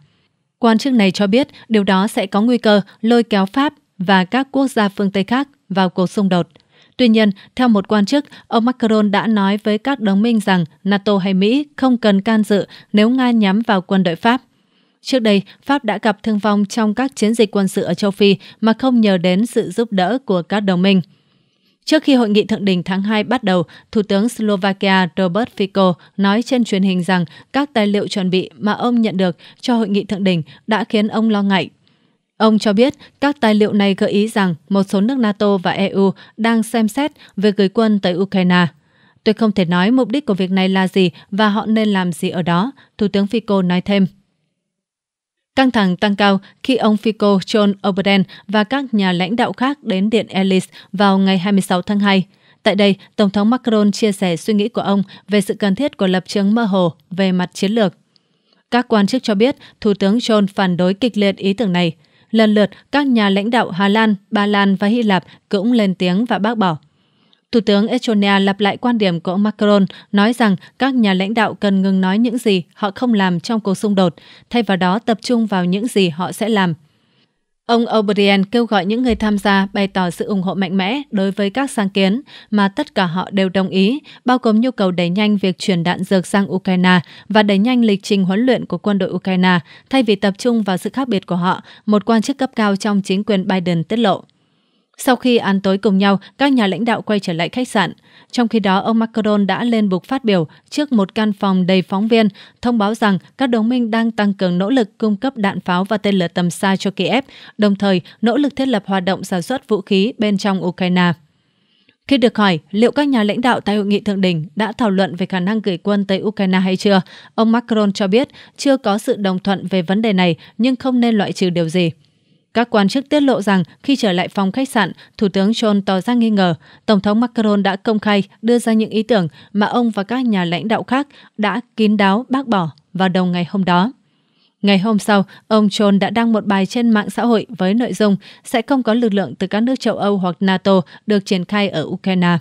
Quan chức này cho biết điều đó sẽ có nguy cơ lôi kéo Pháp và các quốc gia phương Tây khác vào cuộc xung đột. Tuy nhiên, theo một quan chức, ông Macron đã nói với các đồng minh rằng NATO hay Mỹ không cần can dự nếu Nga nhắm vào quân đội Pháp. Trước đây, Pháp đã gặp thương vong trong các chiến dịch quân sự ở châu Phi mà không nhờ đến sự giúp đỡ của các đồng minh. Trước khi hội nghị thượng đỉnh tháng 2 bắt đầu, Thủ tướng Slovakia Robert Fico nói trên truyền hình rằng các tài liệu chuẩn bị mà ông nhận được cho hội nghị thượng đỉnh đã khiến ông lo ngại Ông cho biết các tài liệu này gợi ý rằng một số nước NATO và EU đang xem xét về gửi quân tới Ukraine. Tôi không thể nói mục đích của việc này là gì và họ nên làm gì ở đó, Thủ tướng Fico nói thêm. Căng thẳng tăng cao khi ông Fico John Obeden và các nhà lãnh đạo khác đến Điện Ellis vào ngày 26 tháng 2. Tại đây, Tổng thống Macron chia sẻ suy nghĩ của ông về sự cần thiết của lập trường mơ hồ về mặt chiến lược. Các quan chức cho biết Thủ tướng John phản đối kịch liệt ý tưởng này lần lượt các nhà lãnh đạo Hà Lan, Ba Lan và Hy Lạp cũng lên tiếng và bác bỏ. Thủ tướng Estonia lặp lại quan điểm của ông Macron, nói rằng các nhà lãnh đạo cần ngừng nói những gì họ không làm trong cuộc xung đột, thay vào đó tập trung vào những gì họ sẽ làm – Ông O'Brien kêu gọi những người tham gia bày tỏ sự ủng hộ mạnh mẽ đối với các sáng kiến mà tất cả họ đều đồng ý, bao gồm nhu cầu đẩy nhanh việc chuyển đạn dược sang Ukraine và đẩy nhanh lịch trình huấn luyện của quân đội Ukraine thay vì tập trung vào sự khác biệt của họ, một quan chức cấp cao trong chính quyền Biden tiết lộ. Sau khi ăn tối cùng nhau, các nhà lãnh đạo quay trở lại khách sạn. Trong khi đó, ông Macron đã lên bục phát biểu trước một căn phòng đầy phóng viên, thông báo rằng các đồng minh đang tăng cường nỗ lực cung cấp đạn pháo và tên lửa tầm xa cho Kiev, đồng thời nỗ lực thiết lập hoạt động sản xuất vũ khí bên trong Ukraine. Khi được hỏi liệu các nhà lãnh đạo tại hội nghị thượng đỉnh đã thảo luận về khả năng gửi quân tới Ukraine hay chưa, ông Macron cho biết chưa có sự đồng thuận về vấn đề này nhưng không nên loại trừ điều gì. Các quan chức tiết lộ rằng khi trở lại phòng khách sạn, Thủ tướng John tỏ ra nghi ngờ Tổng thống Macron đã công khai đưa ra những ý tưởng mà ông và các nhà lãnh đạo khác đã kín đáo bác bỏ vào đầu ngày hôm đó. Ngày hôm sau, ông John đã đăng một bài trên mạng xã hội với nội dung sẽ không có lực lượng từ các nước châu Âu hoặc NATO được triển khai ở Ukraine.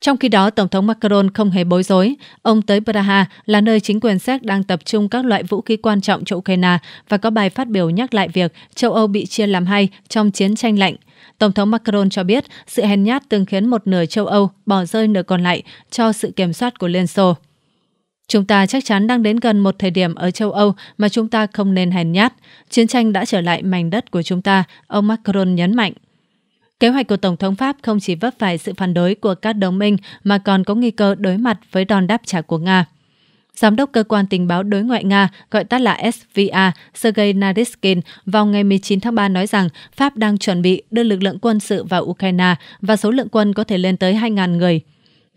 Trong khi đó, Tổng thống Macron không hề bối rối. Ông tới Praha là nơi chính quyền Séc đang tập trung các loại vũ khí quan trọng cho Ukraine và có bài phát biểu nhắc lại việc châu Âu bị chia làm hai trong chiến tranh lạnh. Tổng thống Macron cho biết sự hèn nhát từng khiến một nửa châu Âu bỏ rơi nửa còn lại cho sự kiểm soát của Liên Xô. Chúng ta chắc chắn đang đến gần một thời điểm ở châu Âu mà chúng ta không nên hèn nhát. Chiến tranh đã trở lại mảnh đất của chúng ta, ông Macron nhấn mạnh. Kế hoạch của Tổng thống Pháp không chỉ vấp phải sự phản đối của các đồng minh mà còn có nguy cơ đối mặt với đòn đáp trả của Nga. Giám đốc Cơ quan Tình báo Đối ngoại Nga, gọi tắt là SVA, Sergei Naryshkin, vào ngày 19 tháng 3 nói rằng Pháp đang chuẩn bị đưa lực lượng quân sự vào Ukraine và số lượng quân có thể lên tới 2.000 người.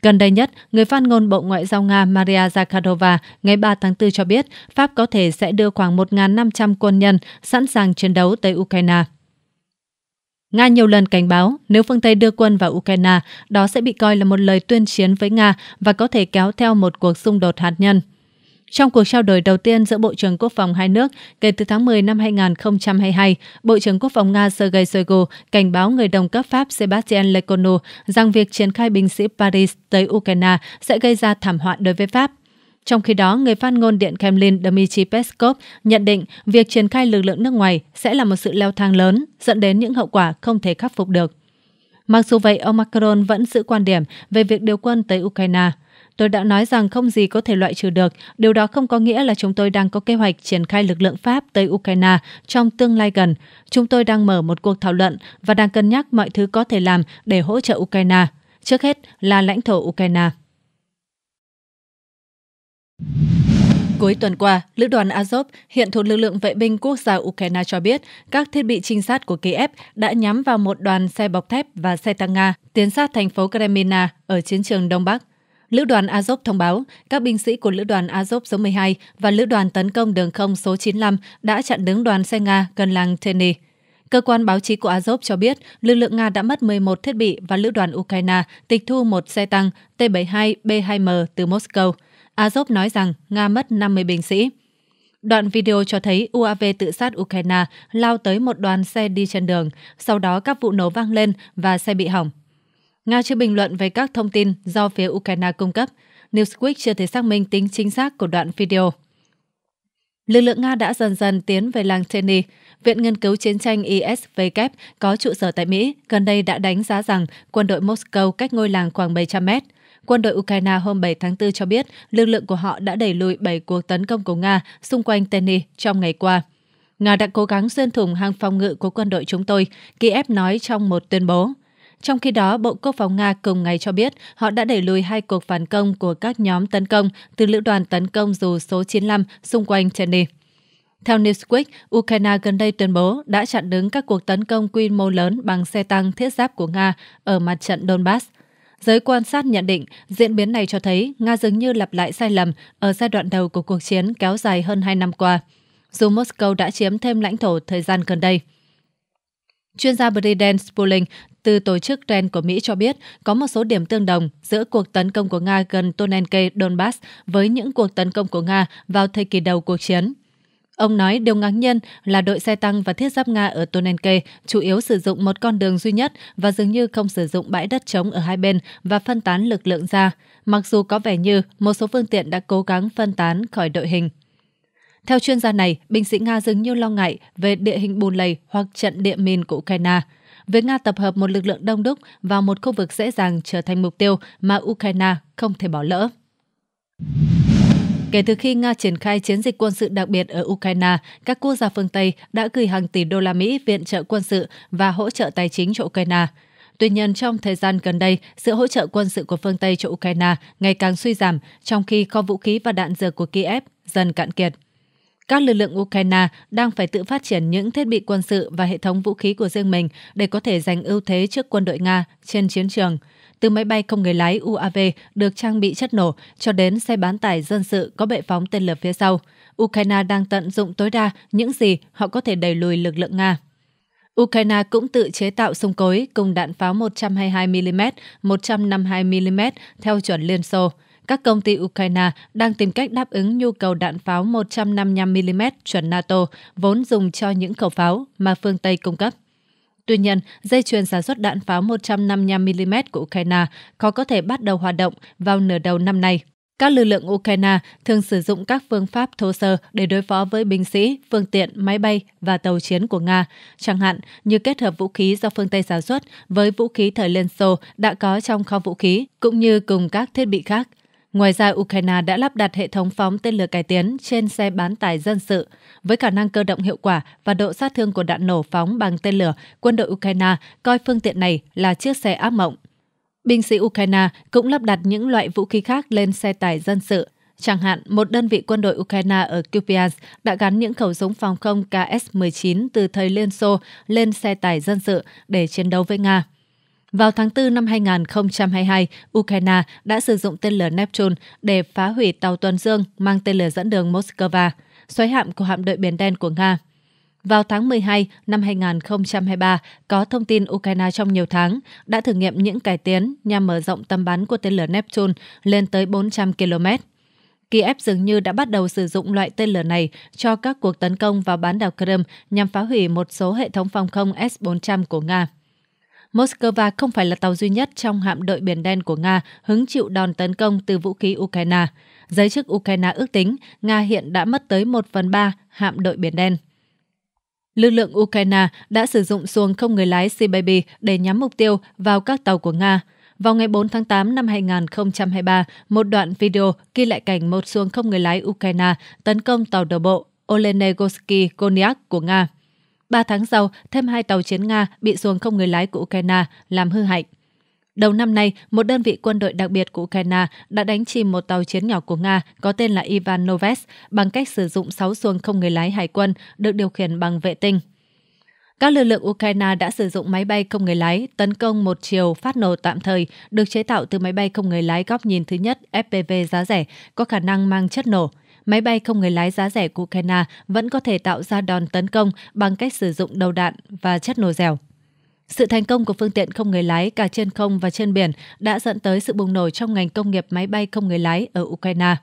Gần đây nhất, người phát ngôn Bộ Ngoại giao Nga Maria Zakharova ngày 3 tháng 4 cho biết Pháp có thể sẽ đưa khoảng 1.500 quân nhân sẵn sàng chiến đấu tới Ukraine. Nga nhiều lần cảnh báo nếu phương Tây đưa quân vào Ukraine, đó sẽ bị coi là một lời tuyên chiến với Nga và có thể kéo theo một cuộc xung đột hạt nhân. Trong cuộc trao đổi đầu tiên giữa Bộ trưởng Quốc phòng hai nước kể từ tháng 10 năm 2022, Bộ trưởng Quốc phòng Nga Sergei Shoigu cảnh báo người đồng cấp Pháp Sébastien Lecornu rằng việc triển khai binh sĩ Paris tới Ukraine sẽ gây ra thảm họa đối với Pháp. Trong khi đó, người phát ngôn Điện Kremlin Dmitry Peskov nhận định việc triển khai lực lượng nước ngoài sẽ là một sự leo thang lớn, dẫn đến những hậu quả không thể khắc phục được. Mặc dù vậy, ông Macron vẫn giữ quan điểm về việc điều quân tới Ukraine. Tôi đã nói rằng không gì có thể loại trừ được, điều đó không có nghĩa là chúng tôi đang có kế hoạch triển khai lực lượng Pháp tới Ukraine trong tương lai gần. Chúng tôi đang mở một cuộc thảo luận và đang cân nhắc mọi thứ có thể làm để hỗ trợ Ukraine, trước hết là lãnh thổ Ukraine. Cuối tuần qua, Lữ đoàn Azov hiện thuộc lực lượng vệ binh quốc gia Ukraine cho biết các thiết bị trinh sát của Kiev đã nhắm vào một đoàn xe bọc thép và xe tăng Nga tiến sát thành phố Kremina ở chiến trường Đông Bắc. Lữ đoàn Azov thông báo, các binh sĩ của Lữ đoàn Azov số 12 và Lữ đoàn tấn công đường không số 95 đã chặn đứng đoàn xe Nga gần làng Teny. Cơ quan báo chí của Azov cho biết, lực lượng Nga đã mất 11 thiết bị và lữ đoàn Ukraine tịch thu một xe tăng T-72B2M từ Moscow. Azov nói rằng Nga mất 50 binh sĩ. Đoạn video cho thấy UAV tự sát Ukraine lao tới một đoàn xe đi trên đường, sau đó các vụ nổ vang lên và xe bị hỏng. Nga chưa bình luận về các thông tin do phía Ukraine cung cấp. Newsweek chưa thể xác minh tính chính xác của đoạn video. Lực lượng Nga đã dần dần tiến về làng Cheny. Viện Nghiên cứu Chiến tranh ISW có trụ sở tại Mỹ gần đây đã đánh giá rằng quân đội Moscow cách ngôi làng khoảng 700 mét. Quân đội Ukraine hôm 7 tháng 4 cho biết lực lượng của họ đã đẩy lùi 7 cuộc tấn công của Nga xung quanh Tenny trong ngày qua. Nga đã cố gắng xuyên thủng hàng phòng ngự của quân đội chúng tôi, Kiev nói trong một tuyên bố. Trong khi đó, Bộ Quốc phòng Nga cùng ngày cho biết họ đã đẩy lùi hai cuộc phản công của các nhóm tấn công từ lữ đoàn tấn công dù số 95 xung quanh Chennai. Theo Newsweek, Ukraine gần đây tuyên bố đã chặn đứng các cuộc tấn công quy mô lớn bằng xe tăng thiết giáp của Nga ở mặt trận Donbass, Giới quan sát nhận định, diễn biến này cho thấy Nga dường như lặp lại sai lầm ở giai đoạn đầu của cuộc chiến kéo dài hơn 2 năm qua, dù Moscow đã chiếm thêm lãnh thổ thời gian gần đây. Chuyên gia Briden Spuling từ tổ chức trend của Mỹ cho biết có một số điểm tương đồng giữa cuộc tấn công của Nga gần Tonenke Donbass với những cuộc tấn công của Nga vào thời kỳ đầu cuộc chiến. Ông nói điều ngạc nhiên là đội xe tăng và thiết giáp Nga ở Tonenke chủ yếu sử dụng một con đường duy nhất và dường như không sử dụng bãi đất trống ở hai bên và phân tán lực lượng ra, mặc dù có vẻ như một số phương tiện đã cố gắng phân tán khỏi đội hình. Theo chuyên gia này, binh sĩ Nga dường như lo ngại về địa hình bùn lầy hoặc trận địa mìn của Ukraine. Việc Nga tập hợp một lực lượng đông đúc vào một khu vực dễ dàng trở thành mục tiêu mà Ukraine không thể bỏ lỡ. Kể từ khi Nga triển khai chiến dịch quân sự đặc biệt ở Ukraine, các quốc gia phương Tây đã gửi hàng tỷ đô la Mỹ viện trợ quân sự và hỗ trợ tài chính cho Ukraine. Tuy nhiên, trong thời gian gần đây, sự hỗ trợ quân sự của phương Tây cho Ukraine ngày càng suy giảm, trong khi kho vũ khí và đạn dược của Kiev dần cạn kiệt. Các lực lượng Ukraine đang phải tự phát triển những thiết bị quân sự và hệ thống vũ khí của riêng mình để có thể giành ưu thế trước quân đội Nga trên chiến trường – từ máy bay không người lái UAV được trang bị chất nổ cho đến xe bán tải dân sự có bệ phóng tên lửa phía sau. Ukraine đang tận dụng tối đa những gì họ có thể đẩy lùi lực lượng Nga. Ukraine cũng tự chế tạo súng cối cùng đạn pháo 122mm, 152mm theo chuẩn Liên Xô. Các công ty Ukraine đang tìm cách đáp ứng nhu cầu đạn pháo 155mm chuẩn NATO, vốn dùng cho những khẩu pháo mà phương Tây cung cấp. Tuy nhiên, dây chuyền sản xuất đạn pháo 155mm của Ukraine khó có thể bắt đầu hoạt động vào nửa đầu năm nay. Các lực lượng Ukraine thường sử dụng các phương pháp thô sơ để đối phó với binh sĩ, phương tiện, máy bay và tàu chiến của Nga, chẳng hạn như kết hợp vũ khí do phương Tây sản xuất với vũ khí thời Liên Xô đã có trong kho vũ khí, cũng như cùng các thiết bị khác. Ngoài ra, Ukraine đã lắp đặt hệ thống phóng tên lửa cải tiến trên xe bán tải dân sự, với khả năng cơ động hiệu quả và độ sát thương của đạn nổ phóng bằng tên lửa, quân đội Ukraine coi phương tiện này là chiếc xe ác mộng. Binh sĩ Ukraine cũng lắp đặt những loại vũ khí khác lên xe tải dân sự. Chẳng hạn, một đơn vị quân đội Ukraine ở Kupiansk đã gắn những khẩu súng phòng không KS-19 từ thời Liên Xô lên xe tải dân sự để chiến đấu với Nga. Vào tháng 4 năm 2022, Ukraine đã sử dụng tên lửa Neptune để phá hủy tàu tuần dương mang tên lửa dẫn đường Moskva xoáy hạm của hạm đội Biển Đen của Nga. Vào tháng 12 năm 2023, có thông tin Ukraine trong nhiều tháng đã thử nghiệm những cải tiến nhằm mở rộng tầm bắn của tên lửa Neptune lên tới 400 km. Kiev dường như đã bắt đầu sử dụng loại tên lửa này cho các cuộc tấn công vào bán đảo Crimea nhằm phá hủy một số hệ thống phòng không S-400 của Nga. Moscow không phải là tàu duy nhất trong hạm đội Biển Đen của Nga hứng chịu đòn tấn công từ vũ khí Ukraine. Giới chức Ukraine ước tính Nga hiện đã mất tới 1 phần 3 hạm đội Biển Đen. Lực lượng Ukraine đã sử dụng xuồng không người lái Sea Baby để nhắm mục tiêu vào các tàu của Nga. Vào ngày 4 tháng 8 năm 2023, một đoạn video ghi lại cảnh một xuồng không người lái Ukraine tấn công tàu đổ bộ Olenegorsky Konyak của Nga. Ba tháng sau, thêm hai tàu chiến Nga bị xuồng không người lái của Ukraine làm hư hại. Đầu năm nay, một đơn vị quân đội đặc biệt của Ukraine đã đánh chìm một tàu chiến nhỏ của Nga có tên là Ivan Noves bằng cách sử dụng 6 xuồng không người lái hải quân được điều khiển bằng vệ tinh. Các lực lượng Ukraine đã sử dụng máy bay không người lái tấn công một chiều phát nổ tạm thời được chế tạo từ máy bay không người lái góc nhìn thứ nhất FPV giá rẻ có khả năng mang chất nổ. Máy bay không người lái giá rẻ của Ukraine vẫn có thể tạo ra đòn tấn công bằng cách sử dụng đầu đạn và chất nổ dẻo. Sự thành công của phương tiện không người lái cả trên không và trên biển đã dẫn tới sự bùng nổ trong ngành công nghiệp máy bay không người lái ở Ukraine.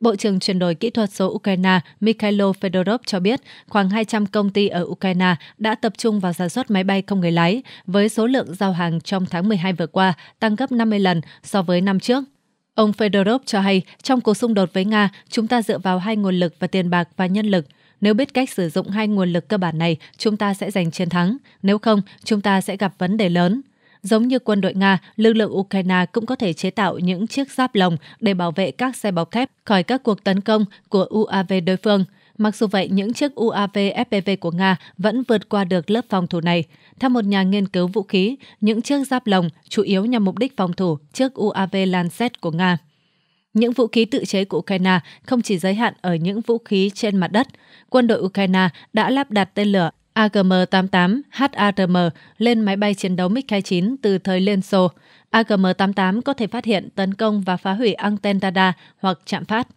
Bộ trưởng chuyển đổi kỹ thuật số Ukraine Mikhailo Fedorov cho biết khoảng 200 công ty ở Ukraine đã tập trung vào sản xuất máy bay không người lái, với số lượng giao hàng trong tháng 12 vừa qua tăng gấp 50 lần so với năm trước. Ông Fedorov cho hay, trong cuộc xung đột với Nga, chúng ta dựa vào hai nguồn lực và tiền bạc và nhân lực – nếu biết cách sử dụng hai nguồn lực cơ bản này, chúng ta sẽ giành chiến thắng, nếu không, chúng ta sẽ gặp vấn đề lớn. Giống như quân đội Nga, lực lượng Ukraine cũng có thể chế tạo những chiếc giáp lồng để bảo vệ các xe bọc thép khỏi các cuộc tấn công của UAV đối phương. Mặc dù vậy, những chiếc UAV FPV của Nga vẫn vượt qua được lớp phòng thủ này. Theo một nhà nghiên cứu vũ khí, những chiếc giáp lồng chủ yếu nhằm mục đích phòng thủ trước UAV Lancet của Nga. Những vũ khí tự chế của Ukraine không chỉ giới hạn ở những vũ khí trên mặt đất, quân đội Ukraine đã lắp đặt tên lửa AGM-88 HARM lên máy bay chiến đấu MiG-29 từ thời Liên Xô. AGM-88 có thể phát hiện, tấn công và phá hủy anten radar hoặc chạm phát.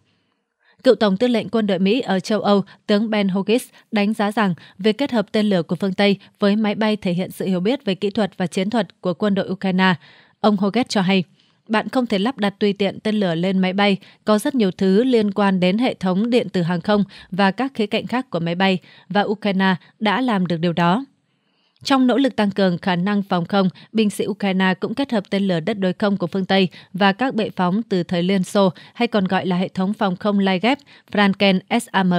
Cựu Tổng tư lệnh quân đội Mỹ ở châu Âu, tướng Ben Hogis đánh giá rằng việc kết hợp tên lửa của phương Tây với máy bay thể hiện sự hiểu biết về kỹ thuật và chiến thuật của quân đội Ukraine. Ông Hogis cho hay, bạn không thể lắp đặt tùy tiện tên lửa lên máy bay, có rất nhiều thứ liên quan đến hệ thống điện từ hàng không và các khía cạnh khác của máy bay, và Ukraine đã làm được điều đó. Trong nỗ lực tăng cường khả năng phòng không, binh sĩ Ukraine cũng kết hợp tên lửa đất đối không của phương Tây và các bệ phóng từ thời Liên Xô hay còn gọi là hệ thống phòng không lai ghép Franken SAM.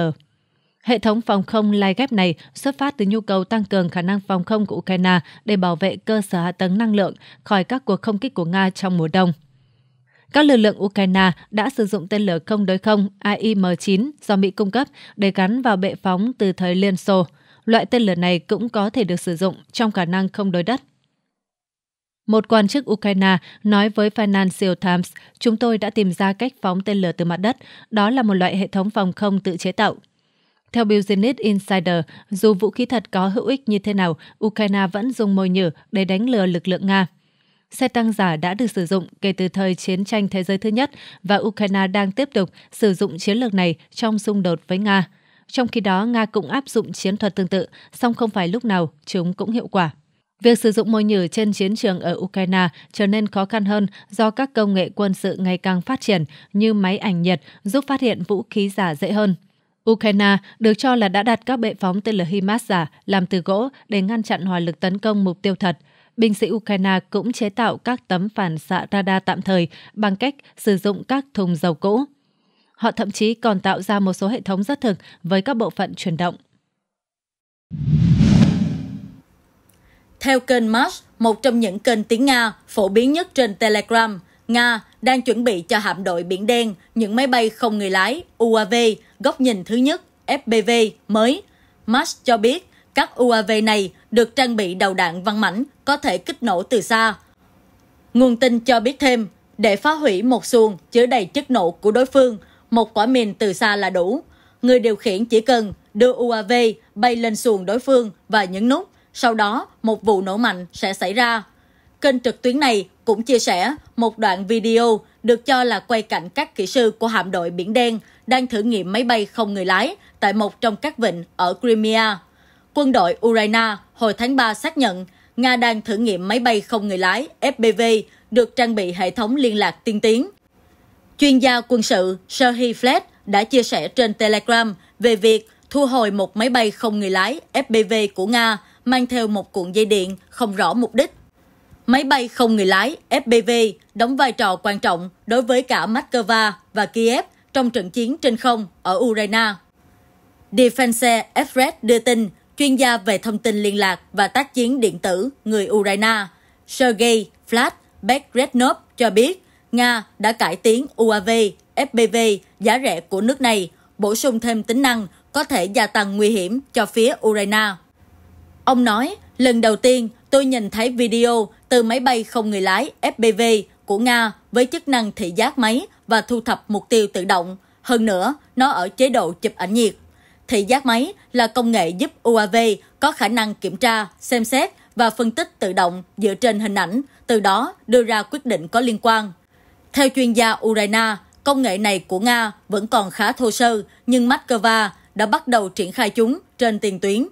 Hệ thống phòng không lai ghép này xuất phát từ nhu cầu tăng cường khả năng phòng không của Ukraine để bảo vệ cơ sở hạ tầng năng lượng khỏi các cuộc không kích của Nga trong mùa đông. Các lực lượng Ukraine đã sử dụng tên lửa không đối không AIM-9 do Mỹ cung cấp để gắn vào bệ phóng từ thời Liên Xô. Loại tên lửa này cũng có thể được sử dụng trong khả năng không đối đất. Một quan chức Ukraine nói với Financial Times, chúng tôi đã tìm ra cách phóng tên lửa từ mặt đất. Đó là một loại hệ thống phòng không tự chế tạo. Theo Business Insider, dù vũ khí thật có hữu ích như thế nào, Ukraine vẫn dùng mồi nhử để đánh lừa lực lượng Nga. Xe tăng giả đã được sử dụng kể từ thời chiến tranh thế giới thứ nhất và Ukraine đang tiếp tục sử dụng chiến lược này trong xung đột với Nga. Trong khi đó, Nga cũng áp dụng chiến thuật tương tự, song không phải lúc nào chúng cũng hiệu quả. Việc sử dụng mồi nhử trên chiến trường ở Ukraine trở nên khó khăn hơn do các công nghệ quân sự ngày càng phát triển như máy ảnh nhiệt giúp phát hiện vũ khí giả dễ hơn. Ukraine được cho là đã đặt các bệ phóng tên lửa HIMARS giả làm từ gỗ để ngăn chặn hỏa lực tấn công mục tiêu thật. Binh sĩ Ukraine cũng chế tạo các tấm phản xạ radar tạm thời bằng cách sử dụng các thùng dầu cũ. Họ thậm chí còn tạo ra một số hệ thống rất thực với các bộ phận chuyển động. Theo kênh Mars, một trong những kênh tiếng Nga phổ biến nhất trên Telegram, Nga đang chuẩn bị cho hạm đội Biển Đen những máy bay không người lái UAV góc nhìn thứ nhất FPV mới. Musk cho biết các UAV này được trang bị đầu đạn văn mảnh có thể kích nổ từ xa. Nguồn tin cho biết thêm, để phá hủy một xuồng chứa đầy chất nổ của đối phương, một quả mìn từ xa là đủ. Người điều khiển chỉ cần đưa UAV bay lên xuồng đối phương và nhấn nút, sau đó một vụ nổ mạnh sẽ xảy ra. Kênh trực tuyến này cũng chia sẻ một đoạn video được cho là quay cảnh các kỹ sư của hạm đội Biển Đen đang thử nghiệm máy bay không người lái tại một trong các vịnh ở Crimea. Quân đội Ukraine hồi tháng 3 xác nhận Nga đang thử nghiệm máy bay không người lái FPV được trang bị hệ thống liên lạc tiên tiến. Chuyên gia quân sự Serhi Flet đã chia sẻ trên Telegram về việc thu hồi một máy bay không người lái FPV của Nga mang theo một cuộn dây điện không rõ mục đích Máy bay không người lái FPV đóng vai trò quan trọng đối với cả Moscow và Kiev trong trận chiến trên không ở Ukraine. Defense Efret đưa tin chuyên gia về thông tin liên lạc và tác chiến điện tử người Ukraine Sergei Vlad Bekretnov cho biết Nga đã cải tiến UAV, FPV giá rẻ của nước này, bổ sung thêm tính năng có thể gia tăng nguy hiểm cho phía Ukraine. Ông nói, lần đầu tiên tôi nhìn thấy video từ máy bay không người lái FPV của Nga với chức năng thị giác máy và thu thập mục tiêu tự động. Hơn nữa, nó ở chế độ chụp ảnh nhiệt. Thị giác máy là công nghệ giúp UAV có khả năng kiểm tra, xem xét và phân tích tự động dựa trên hình ảnh, từ đó đưa ra quyết định có liên quan. Theo chuyên gia Ukraine, công nghệ này của Nga vẫn còn khá thô sơ, nhưng Moscow đã bắt đầu triển khai chúng trên tiền tuyến.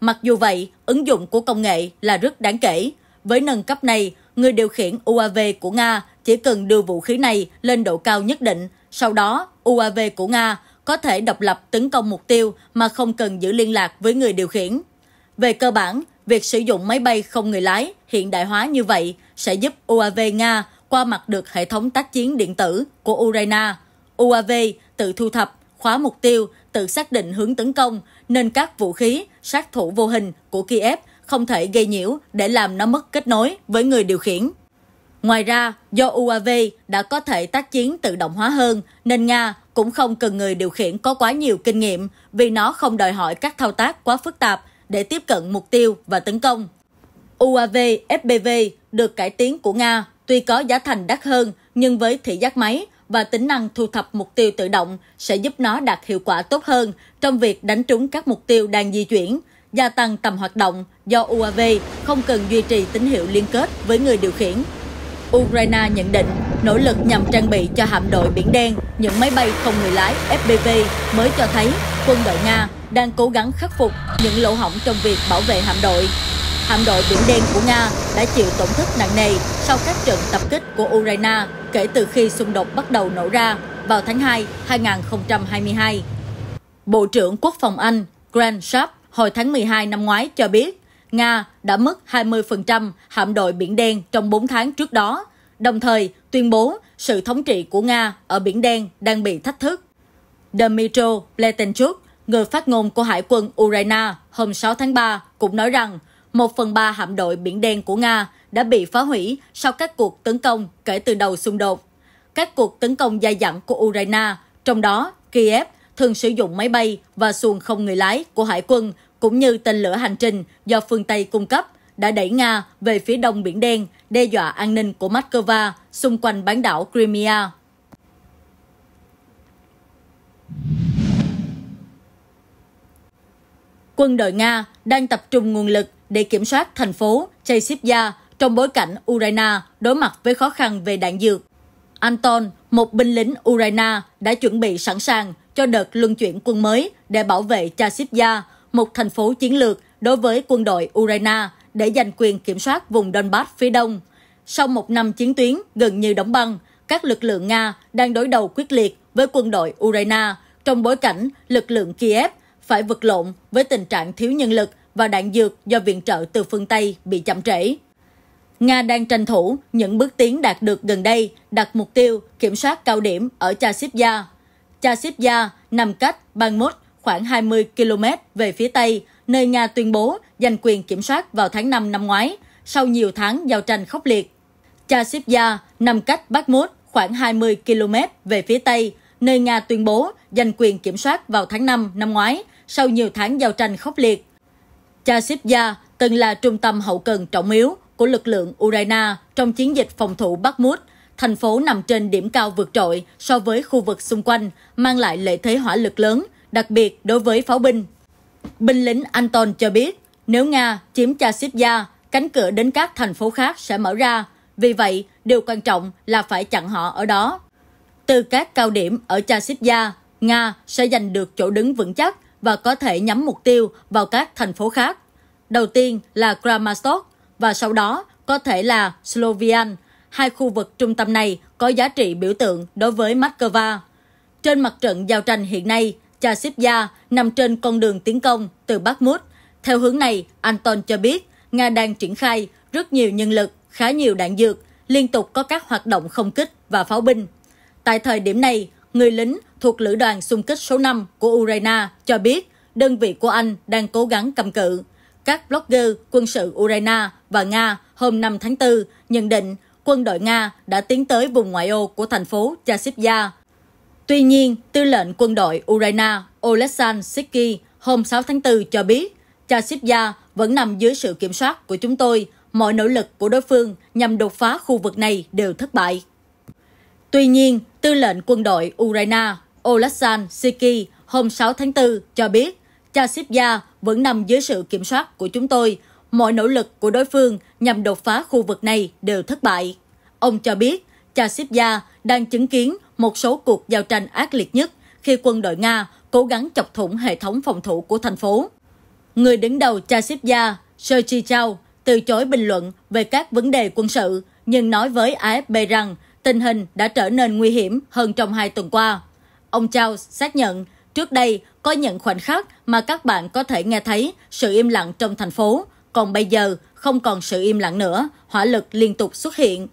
Mặc dù vậy, ứng dụng của công nghệ là rất đáng kể. Với nâng cấp này, người điều khiển UAV của Nga chỉ cần đưa vũ khí này lên độ cao nhất định, sau đó UAV của Nga có thể độc lập tấn công mục tiêu mà không cần giữ liên lạc với người điều khiển. Về cơ bản, việc sử dụng máy bay không người lái hiện đại hóa như vậy sẽ giúp UAV Nga qua mặt được hệ thống tác chiến điện tử của Ukraine. UAV tự thu thập, khóa mục tiêu, tự xác định hướng tấn công nên các vũ khí, sát thủ vô hình của Kiev không thể gây nhiễu để làm nó mất kết nối với người điều khiển. Ngoài ra, do UAV đã có thể tác chiến tự động hóa hơn, nên Nga cũng không cần người điều khiển có quá nhiều kinh nghiệm vì nó không đòi hỏi các thao tác quá phức tạp để tiếp cận mục tiêu và tấn công. UAV FPV được cải tiến của Nga tuy có giá thành đắt hơn nhưng với thị giác máy và tính năng thu thập mục tiêu tự động sẽ giúp nó đạt hiệu quả tốt hơn trong việc đánh trúng các mục tiêu đang di chuyển, gia tăng tầm hoạt động do UAV không cần duy trì tín hiệu liên kết với người điều khiển. Ukraine nhận định nỗ lực nhằm trang bị cho hạm đội Biển Đen những máy bay không người lái FPV mới cho thấy quân đội Nga đang cố gắng khắc phục những lỗ hổng trong việc bảo vệ hạm đội hạm đội Biển Đen của Nga đã chịu tổn thất nặng nề sau các trận tập kích của Ukraine kể từ khi xung đột bắt đầu nổ ra vào tháng 2, 2022. Bộ trưởng Quốc phòng Anh Grant Sharp hồi tháng 12 năm ngoái cho biết Nga đã mất 20% hạm đội Biển Đen trong 4 tháng trước đó, đồng thời tuyên bố sự thống trị của Nga ở Biển Đen đang bị thách thức. Dmitry Pletenchuk, người phát ngôn của Hải quân Ukraine hôm 6 tháng 3, cũng nói rằng một phần ba hạm đội Biển Đen của Nga đã bị phá hủy sau các cuộc tấn công kể từ đầu xung đột. Các cuộc tấn công dai dẳng của Ukraine, trong đó Kiev thường sử dụng máy bay và xuồng không người lái của hải quân cũng như tên lửa hành trình do phương Tây cung cấp đã đẩy Nga về phía đông Biển Đen, đe dọa an ninh của Moscow xung quanh bán đảo Crimea. Quân đội Nga đang tập trung nguồn lực để kiểm soát thành phố Cheshivya trong bối cảnh Ukraine đối mặt với khó khăn về đạn dược. Anton, một binh lính Ukraine, đã chuẩn bị sẵn sàng cho đợt luân chuyển quân mới để bảo vệ Chashivya, một thành phố chiến lược đối với quân đội Ukraine để giành quyền kiểm soát vùng Donbass phía đông. Sau một năm chiến tuyến gần như đóng băng, các lực lượng Nga đang đối đầu quyết liệt với quân đội Ukraine trong bối cảnh lực lượng Kiev phải vật lộn với tình trạng thiếu nhân lực và đạn dược do viện trợ từ phương Tây bị chậm trễ. Nga đang tranh thủ những bước tiến đạt được gần đây, đặt mục tiêu kiểm soát cao điểm ở Chasiv-Ya. nằm cách Bakhmut khoảng 20 km về phía Tây, nơi Nga tuyên bố giành quyền kiểm soát vào tháng 5 năm ngoái, sau nhiều tháng giao tranh khốc liệt. chasiv nằm cách Bakhmut khoảng 20 km về phía Tây, nơi Nga tuyên bố giành quyền kiểm soát vào tháng 5 năm ngoái, sau nhiều tháng giao tranh khốc liệt. Chasiv-Ya từng là trung tâm hậu cần trọng yếu của lực lượng Ukraine trong chiến dịch phòng thủ Bắc Mút. Thành phố nằm trên điểm cao vượt trội so với khu vực xung quanh, mang lại lợi thế hỏa lực lớn, đặc biệt đối với pháo binh. Binh lính Anton cho biết, nếu Nga chiếm Chasiv-Ya, cánh cửa đến các thành phố khác sẽ mở ra. Vì vậy, điều quan trọng là phải chặn họ ở đó. Từ các cao điểm ở Chasiv-Ya, Nga sẽ giành được chỗ đứng vững chắc và có thể nhắm mục tiêu vào các thành phố khác. Đầu tiên là Kramatorsk và sau đó có thể là Slovian. Hai khu vực trung tâm này có giá trị biểu tượng đối với Moscow. Trên mặt trận giao tranh hiện nay, Chasivya nằm trên con đường tiến công từ Bakhmut. Theo hướng này, Anton cho biết Nga đang triển khai rất nhiều nhân lực, khá nhiều đạn dược, liên tục có các hoạt động không kích và pháo binh. Tại thời điểm này, người lính thuộc lữ đoàn xung kích số 5 của Ukraine cho biết đơn vị của anh đang cố gắng cầm cự. Các blogger quân sự Ukraine và Nga hôm 5 tháng 4 nhận định quân đội Nga đã tiến tới vùng ngoại ô của thành phố chasiv Tuy nhiên, tư lệnh quân đội Ukraine Oleksandr Siki hôm 6 tháng 4 cho biết chasiv vẫn nằm dưới sự kiểm soát của chúng tôi. Mọi nỗ lực của đối phương nhằm đột phá khu vực này đều thất bại. Tuy nhiên, tư lệnh quân đội Ukraine Oleksandr Siki hôm 6 tháng 4 cho biết chasiv vẫn nằm dưới sự kiểm soát của chúng tôi. Mọi nỗ lực của đối phương nhằm đột phá khu vực này đều thất bại. Ông cho biết chasiv đang chứng kiến một số cuộc giao tranh ác liệt nhất khi quân đội Nga cố gắng chọc thủng hệ thống phòng thủ của thành phố. Người đứng đầu Chasiv-Ya, Sergei Chao, từ chối bình luận về các vấn đề quân sự, nhưng nói với AFP rằng tình hình đã trở nên nguy hiểm hơn trong hai tuần qua. Ông Charles xác nhận, trước đây có những khoảnh khắc mà các bạn có thể nghe thấy sự im lặng trong thành phố, còn bây giờ không còn sự im lặng nữa, hỏa lực liên tục xuất hiện.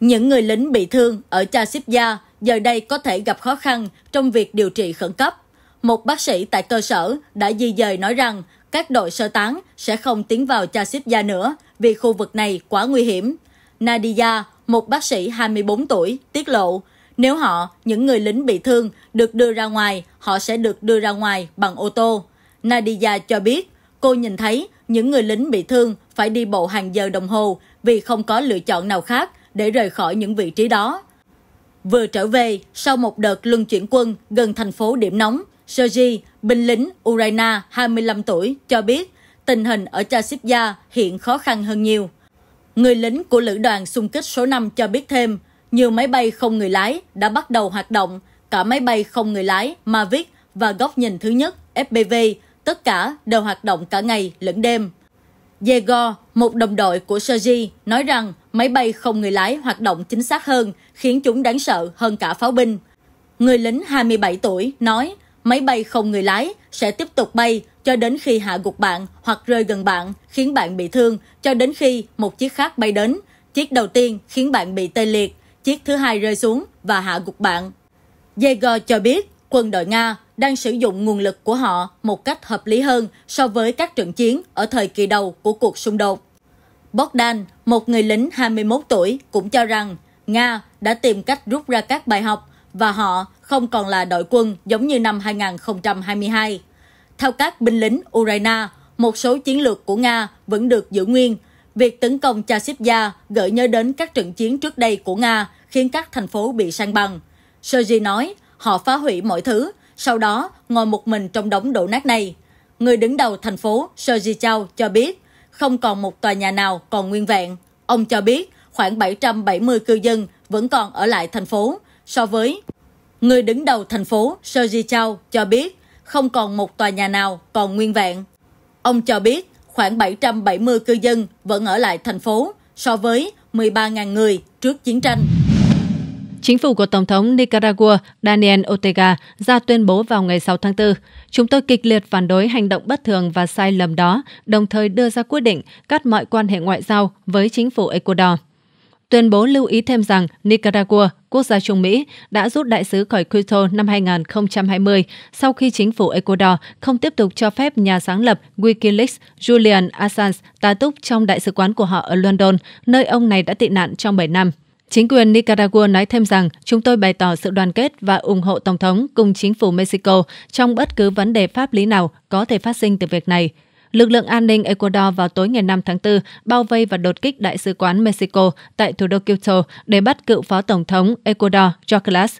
Những người lính bị thương ở Chasipya giờ đây có thể gặp khó khăn trong việc điều trị khẩn cấp. Một bác sĩ tại cơ sở đã di dời nói rằng các đội sơ tán sẽ không tiến vào Chasipya nữa vì khu vực này quá nguy hiểm. Nadia, một bác sĩ 24 tuổi tiết lộ, nếu họ, những người lính bị thương, được đưa ra ngoài, họ sẽ được đưa ra ngoài bằng ô tô. Nadia cho biết, cô nhìn thấy những người lính bị thương phải đi bộ hàng giờ đồng hồ vì không có lựa chọn nào khác để rời khỏi những vị trí đó. Vừa trở về, sau một đợt luân chuyển quân gần thành phố điểm nóng, Sergi, binh lính Ukraine 25 tuổi, cho biết tình hình ở Chasivya hiện khó khăn hơn nhiều. Người lính của lữ đoàn xung kích số 5 cho biết thêm, nhiều máy bay không người lái đã bắt đầu hoạt động, cả máy bay không người lái Mavic và góc nhìn thứ nhất FPV, tất cả đều hoạt động cả ngày lẫn đêm. Yegor, một đồng đội của Sergi, nói rằng máy bay không người lái hoạt động chính xác hơn, khiến chúng đáng sợ hơn cả pháo binh. Người lính 27 tuổi nói, máy bay không người lái sẽ tiếp tục bay cho đến khi hạ gục bạn hoặc rơi gần bạn, khiến bạn bị thương, cho đến khi một chiếc khác bay đến. Chiếc đầu tiên khiến bạn bị tê liệt, chiếc thứ hai rơi xuống và hạ gục bạn. Yegor cho biết quân đội Nga đang sử dụng nguồn lực của họ một cách hợp lý hơn so với các trận chiến ở thời kỳ đầu của cuộc xung đột. Bogdan, một người lính 21 tuổi, cũng cho rằng Nga đã tìm cách rút ra các bài học và họ không còn là đội quân giống như năm 2022. Theo các binh lính Ukraine, một số chiến lược của Nga vẫn được giữ nguyên. Việc tấn công chasiv gợi nhớ đến các trận chiến trước đây của Nga khiến các thành phố bị sang bằng. Sergei nói, họ phá hủy mọi thứ, sau đó ngồi một mình trong đống đổ nát này. Người đứng đầu thành phố Sergei Chau cho biết, không còn một tòa nhà nào còn nguyên vẹn. Ông cho biết khoảng 770 cư dân vẫn còn ở lại thành phố so với người đứng đầu thành phố Sergei Chau cho biết không còn một tòa nhà nào còn nguyên vẹn. Ông cho biết khoảng 770 cư dân vẫn ở lại thành phố so với 13.000 người trước chiến tranh. Chính phủ của Tổng thống Nicaragua Daniel Ortega ra tuyên bố vào ngày 6 tháng 4, chúng tôi kịch liệt phản đối hành động bất thường và sai lầm đó, đồng thời đưa ra quyết định cắt mọi quan hệ ngoại giao với chính phủ Ecuador tuyên bố lưu ý thêm rằng Nicaragua, quốc gia Trung Mỹ, đã rút đại sứ khỏi Quito năm 2020 sau khi chính phủ Ecuador không tiếp tục cho phép nhà sáng lập Wikileaks Julian Assange tá túc trong đại sứ quán của họ ở London, nơi ông này đã tị nạn trong 7 năm. Chính quyền Nicaragua nói thêm rằng chúng tôi bày tỏ sự đoàn kết và ủng hộ Tổng thống cùng chính phủ Mexico trong bất cứ vấn đề pháp lý nào có thể phát sinh từ việc này. Lực lượng an ninh Ecuador vào tối ngày 5 tháng 4 bao vây và đột kích Đại sứ quán Mexico tại thủ đô Quito để bắt cựu phó tổng thống Ecuador Choclas.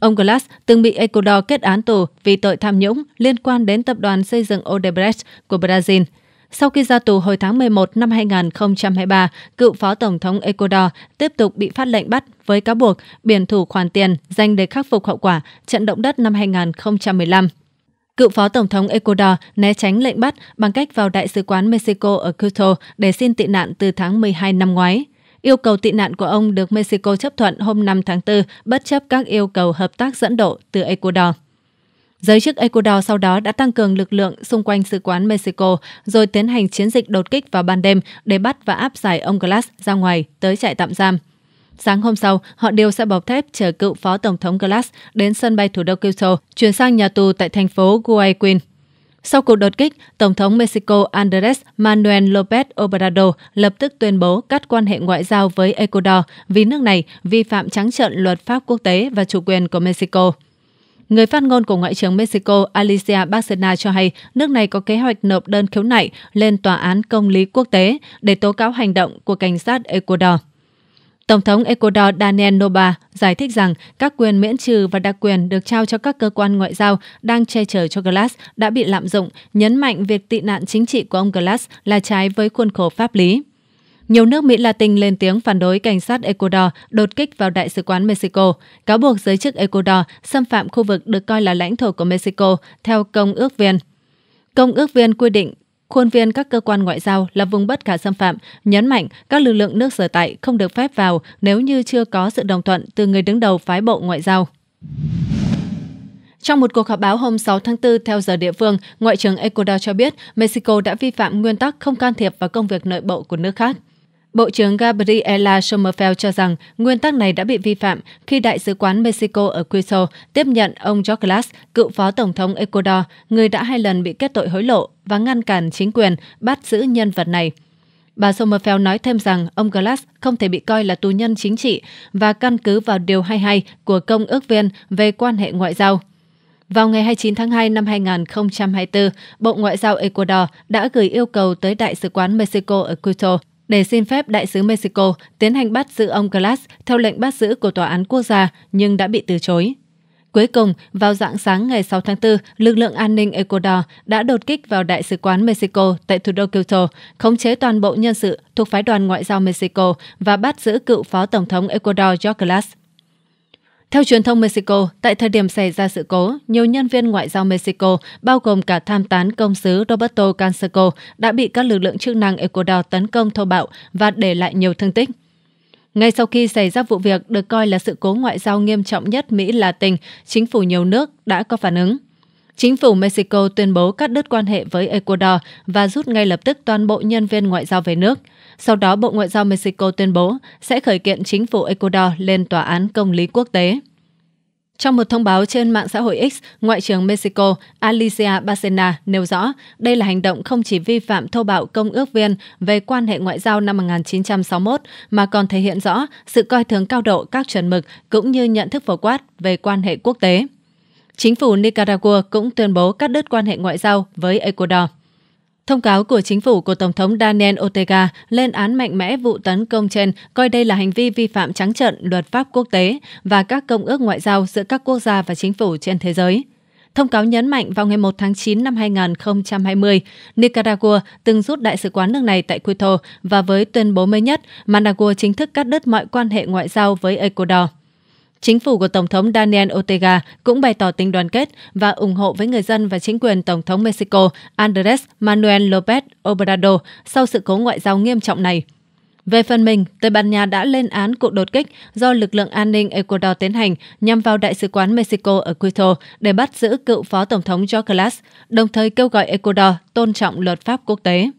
Ông Glass từng bị Ecuador kết án tù vì tội tham nhũng liên quan đến tập đoàn xây dựng Odebrecht của Brazil. Sau khi ra tù hồi tháng 11 năm 2023, cựu phó tổng thống Ecuador tiếp tục bị phát lệnh bắt với cáo buộc biển thủ khoản tiền dành để khắc phục hậu quả trận động đất năm 2015. Cựu Phó Tổng thống Ecuador né tránh lệnh bắt bằng cách vào Đại sứ quán Mexico ở Quito để xin tị nạn từ tháng 12 năm ngoái. Yêu cầu tị nạn của ông được Mexico chấp thuận hôm 5 tháng 4, bất chấp các yêu cầu hợp tác dẫn độ từ Ecuador. Giới chức Ecuador sau đó đã tăng cường lực lượng xung quanh sứ quán Mexico rồi tiến hành chiến dịch đột kích vào ban đêm để bắt và áp giải ông Glass ra ngoài tới trại tạm giam. Sáng hôm sau, họ đều sẽ bọc thép chờ cựu phó tổng thống Glass đến sân bay thủ đô Quito, chuyển sang nhà tù tại thành phố Guayaquil. Sau cuộc đột kích, Tổng thống Mexico Andrés Manuel López Obrador lập tức tuyên bố cắt quan hệ ngoại giao với Ecuador vì nước này vi phạm trắng trợn luật pháp quốc tế và chủ quyền của Mexico. Người phát ngôn của Ngoại trưởng Mexico Alicia Bárcena cho hay nước này có kế hoạch nộp đơn khiếu nại lên Tòa án Công lý Quốc tế để tố cáo hành động của cảnh sát Ecuador. Tổng thống Ecuador Daniel Noboa giải thích rằng các quyền miễn trừ và đặc quyền được trao cho các cơ quan ngoại giao đang che chở cho Glass đã bị lạm dụng, nhấn mạnh việc tị nạn chính trị của ông Glass là trái với khuôn khổ pháp lý. Nhiều nước Mỹ Latin lên tiếng phản đối cảnh sát Ecuador đột kích vào Đại sứ quán Mexico, cáo buộc giới chức Ecuador xâm phạm khu vực được coi là lãnh thổ của Mexico theo Công ước Viên. Công ước Viên quy định Khuôn viên các cơ quan ngoại giao là vùng bất khả xâm phạm, nhấn mạnh các lực lượng nước sở tại không được phép vào nếu như chưa có sự đồng thuận từ người đứng đầu phái bộ ngoại giao. Trong một cuộc họp báo hôm 6 tháng 4 theo giờ địa phương, Ngoại trưởng Ecuador cho biết Mexico đã vi phạm nguyên tắc không can thiệp vào công việc nội bộ của nước khác. Bộ trưởng Gabriela Sommerfeld cho rằng nguyên tắc này đã bị vi phạm khi Đại sứ quán Mexico ở Quito tiếp nhận ông George Glass, cựu phó tổng thống Ecuador, người đã hai lần bị kết tội hối lộ và ngăn cản chính quyền bắt giữ nhân vật này. Bà Sommerfeld nói thêm rằng ông Glass không thể bị coi là tù nhân chính trị và căn cứ vào Điều 22 của Công ước Viên về quan hệ ngoại giao. Vào ngày 29 tháng 2 năm 2024, Bộ Ngoại giao Ecuador đã gửi yêu cầu tới Đại sứ quán Mexico ở Quito để xin phép đại sứ Mexico tiến hành bắt giữ ông Glass theo lệnh bắt giữ của Tòa án Quốc gia nhưng đã bị từ chối. Cuối cùng, vào dạng sáng ngày 6 tháng 4, lực lượng an ninh Ecuador đã đột kích vào Đại sứ quán Mexico tại thủ đô Quito, khống chế toàn bộ nhân sự thuộc phái đoàn ngoại giao Mexico và bắt giữ cựu phó tổng thống Ecuador George Glass. Theo truyền thông Mexico, tại thời điểm xảy ra sự cố, nhiều nhân viên ngoại giao Mexico, bao gồm cả tham tán công sứ Roberto Canseco, đã bị các lực lượng chức năng Ecuador tấn công thô bạo và để lại nhiều thương tích. Ngay sau khi xảy ra vụ việc được coi là sự cố ngoại giao nghiêm trọng nhất Mỹ Latin, chính phủ nhiều nước đã có phản ứng chính phủ Mexico tuyên bố cắt đứt quan hệ với Ecuador và rút ngay lập tức toàn bộ nhân viên ngoại giao về nước. Sau đó, Bộ Ngoại giao Mexico tuyên bố sẽ khởi kiện chính phủ Ecuador lên Tòa án Công lý Quốc tế. Trong một thông báo trên mạng xã hội X, Ngoại trưởng Mexico Alicia Bárcena nêu rõ đây là hành động không chỉ vi phạm thô bạo Công ước Viên về quan hệ ngoại giao năm 1961, mà còn thể hiện rõ sự coi thường cao độ các chuẩn mực cũng như nhận thức phổ quát về quan hệ quốc tế. Chính phủ Nicaragua cũng tuyên bố cắt đứt quan hệ ngoại giao với Ecuador. Thông cáo của chính phủ của Tổng thống Daniel Ortega lên án mạnh mẽ vụ tấn công trên, coi đây là hành vi vi phạm trắng trợn luật pháp quốc tế và các công ước ngoại giao giữa các quốc gia và chính phủ trên thế giới. Thông cáo nhấn mạnh vào ngày 1 tháng 9 năm 2020, Nicaragua từng rút đại sứ quán nước này tại Quito và với tuyên bố mới nhất, Managua chính thức cắt đứt mọi quan hệ ngoại giao với Ecuador. Chính phủ của Tổng thống Daniel Ortega cũng bày tỏ tình đoàn kết và ủng hộ với người dân và chính quyền Tổng thống Mexico Andrés Manuel López Obrador sau sự cố ngoại giao nghiêm trọng này. Về phần mình, Tây Ban Nha đã lên án cuộc đột kích do lực lượng an ninh Ecuador tiến hành nhằm vào Đại sứ quán Mexico ở Quito để bắt giữ cựu Phó Tổng thống Jorge Glass, đồng thời kêu gọi Ecuador tôn trọng luật pháp quốc tế.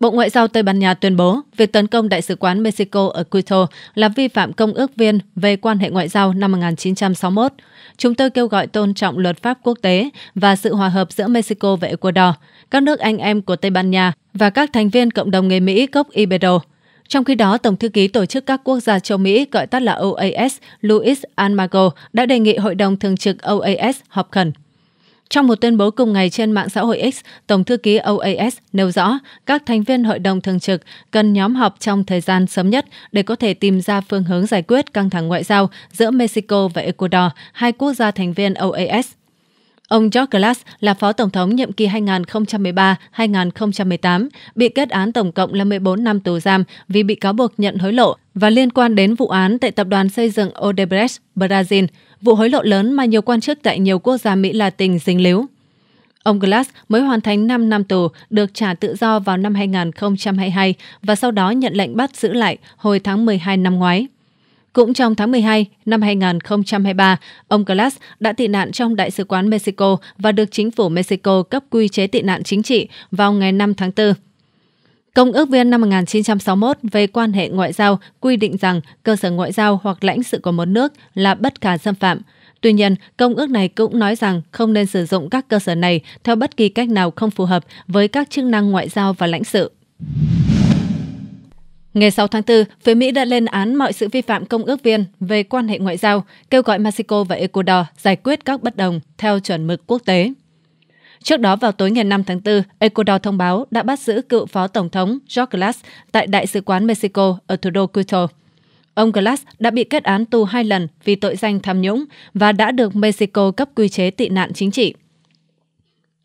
Bộ Ngoại giao Tây Ban Nha tuyên bố việc tấn công Đại sứ quán Mexico ở Quito là vi phạm Công ước Viên về quan hệ ngoại giao năm 1961. Chúng tôi kêu gọi tôn trọng luật pháp quốc tế và sự hòa hợp giữa Mexico và Ecuador, các nước anh em của Tây Ban Nha và các thành viên cộng đồng người Mỹ gốc Ibero. Trong khi đó, Tổng thư ký Tổ chức các quốc gia châu Mỹ gọi tắt là OAS, Luis Almagro đã đề nghị Hội đồng Thường trực OAS họp khẩn. Trong một tuyên bố cùng ngày trên mạng xã hội X, Tổng thư ký OAS nêu rõ các thành viên hội đồng thường trực cần nhóm họp trong thời gian sớm nhất để có thể tìm ra phương hướng giải quyết căng thẳng ngoại giao giữa Mexico và Ecuador, hai quốc gia thành viên OAS. Ông George Glass là phó tổng thống nhiệm kỳ 2013-2018, bị kết án tổng cộng là 14 năm tù giam vì bị cáo buộc nhận hối lộ và liên quan đến vụ án tại tập đoàn xây dựng Odebrecht, Brazil – vụ hối lộ lớn mà nhiều quan chức tại nhiều quốc gia Mỹ Latin dính líu. Ông Glass mới hoàn thành 5 năm tù, được trả tự do vào năm 2022 và sau đó nhận lệnh bắt giữ lại hồi tháng 12 năm ngoái. Cũng trong tháng 12 năm 2023, ông Glass đã tị nạn trong Đại sứ quán Mexico và được chính phủ Mexico cấp quy chế tị nạn chính trị vào ngày 5 tháng 4. Công ước Viên năm 1961 về quan hệ ngoại giao quy định rằng cơ sở ngoại giao hoặc lãnh sự của một nước là bất khả xâm phạm. Tuy nhiên, công ước này cũng nói rằng không nên sử dụng các cơ sở này theo bất kỳ cách nào không phù hợp với các chức năng ngoại giao và lãnh sự. Ngày 6 tháng 4, phía Mỹ đã lên án mọi sự vi phạm công ước viên về quan hệ ngoại giao, kêu gọi Mexico và Ecuador giải quyết các bất đồng theo chuẩn mực quốc tế. Trước đó vào tối ngày 5 tháng 4, Ecuador thông báo đã bắt giữ cựu phó tổng thống George Glass tại Đại sứ quán Mexico ở thủ đô Quito. Ông Glass đã bị kết án tù hai lần vì tội danh tham nhũng và đã được Mexico cấp quy chế tị nạn chính trị.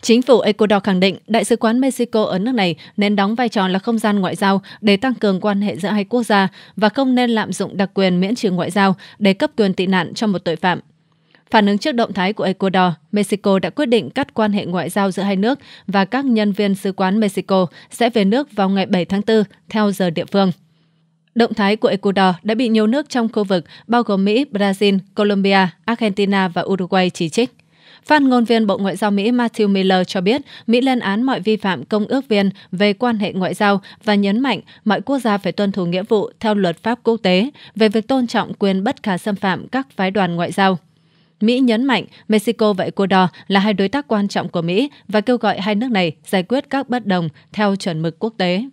Chính phủ Ecuador khẳng định Đại sứ quán Mexico ở nước này nên đóng vai trò là không gian ngoại giao để tăng cường quan hệ giữa hai quốc gia và không nên lạm dụng đặc quyền miễn trừ ngoại giao để cấp quyền tị nạn cho một tội phạm. Phản ứng trước động thái của Ecuador, Mexico đã quyết định cắt quan hệ ngoại giao giữa hai nước và các nhân viên sứ quán Mexico sẽ về nước vào ngày 7 tháng 4 theo giờ địa phương. Động thái của Ecuador đã bị nhiều nước trong khu vực bao gồm Mỹ, Brazil, Colombia, Argentina và Uruguay chỉ trích. Phát ngôn viên Bộ Ngoại giao Mỹ Matthew Miller cho biết Mỹ lên án mọi vi phạm công ước viên về quan hệ ngoại giao và nhấn mạnh mọi quốc gia phải tuân thủ nghĩa vụ theo luật pháp quốc tế về việc tôn trọng quyền bất khả xâm phạm các phái đoàn ngoại giao. Mỹ nhấn mạnh Mexico và Ecuador là hai đối tác quan trọng của Mỹ và kêu gọi hai nước này giải quyết các bất đồng theo chuẩn mực quốc tế.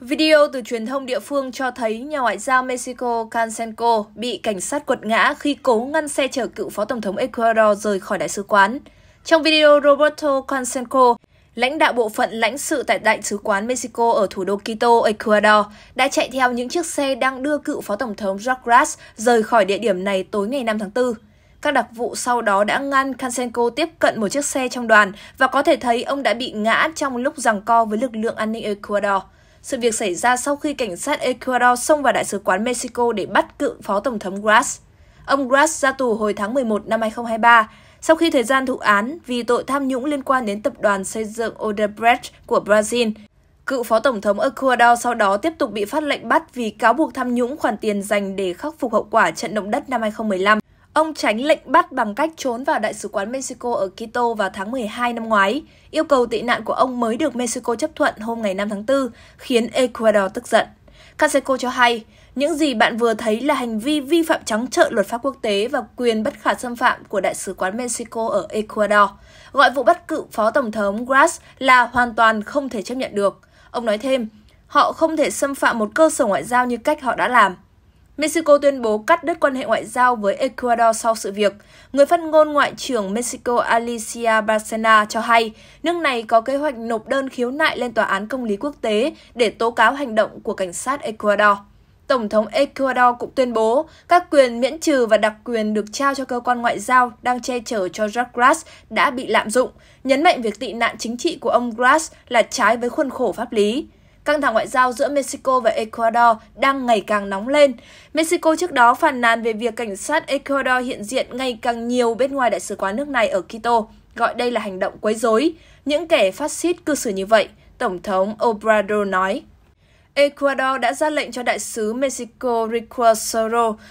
Video từ truyền thông địa phương cho thấy nhà ngoại giao Mexico Canseco bị cảnh sát quật ngã khi cố ngăn xe chở cựu phó tổng thống Ecuador rời khỏi đại sứ quán. Trong video, Roberto Canseco lãnh đạo bộ phận lãnh sự tại Đại sứ quán Mexico ở thủ đô Quito, Ecuador, đã chạy theo những chiếc xe đang đưa cựu Phó Tổng thống George rời khỏi địa điểm này tối ngày 5 tháng 4. Các đặc vụ sau đó đã ngăn Kansenko tiếp cận một chiếc xe trong đoàn và có thể thấy ông đã bị ngã trong lúc giằng co với lực lượng an ninh Ecuador. Sự việc xảy ra sau khi cảnh sát Ecuador xông vào Đại sứ quán Mexico để bắt cựu Phó Tổng thống Glass. Ông Glass ra tù hồi tháng 11 năm 2023 sau khi thời gian thụ án vì tội tham nhũng liên quan đến tập đoàn xây dựng Odebrecht của Brazil, cựu phó tổng thống Ecuador sau đó tiếp tục bị phát lệnh bắt vì cáo buộc tham nhũng khoản tiền dành để khắc phục hậu quả trận động đất năm 2015. Ông tránh lệnh bắt bằng cách trốn vào Đại sứ quán Mexico ở Quito vào tháng 12 năm ngoái. Yêu cầu tị nạn của ông mới được Mexico chấp thuận hôm ngày 5 tháng 4, khiến Ecuador tức giận. Canseco cho hay, những gì bạn vừa thấy là hành vi vi phạm trắng trợn luật pháp quốc tế và quyền bất khả xâm phạm của Đại sứ quán Mexico ở Ecuador. Gọi vụ bắt cựu Phó Tổng thống Gras là hoàn toàn không thể chấp nhận được. Ông nói thêm, họ không thể xâm phạm một cơ sở ngoại giao như cách họ đã làm. Mexico tuyên bố cắt đứt quan hệ ngoại giao với Ecuador sau sự việc. Người phát ngôn Ngoại trưởng Mexico Alicia Barcena cho hay nước này có kế hoạch nộp đơn khiếu nại lên Tòa án Công lý Quốc tế để tố cáo hành động của cảnh sát Ecuador. Tổng thống Ecuador cũng tuyên bố các quyền miễn trừ và đặc quyền được trao cho cơ quan ngoại giao đang che chở cho George Glass đã bị lạm dụng, nhấn mạnh việc tị nạn chính trị của ông Glass là trái với khuôn khổ pháp lý. Căng thẳng ngoại giao giữa Mexico và Ecuador đang ngày càng nóng lên. Mexico trước đó phàn nàn về việc cảnh sát Ecuador hiện diện ngày càng nhiều bên ngoài đại sứ quán nước này ở Quito, gọi đây là hành động quấy rối. Những kẻ phát xít cư xử như vậy, Tổng thống Obrador nói. Ecuador đã ra lệnh cho đại sứ Mexico Rico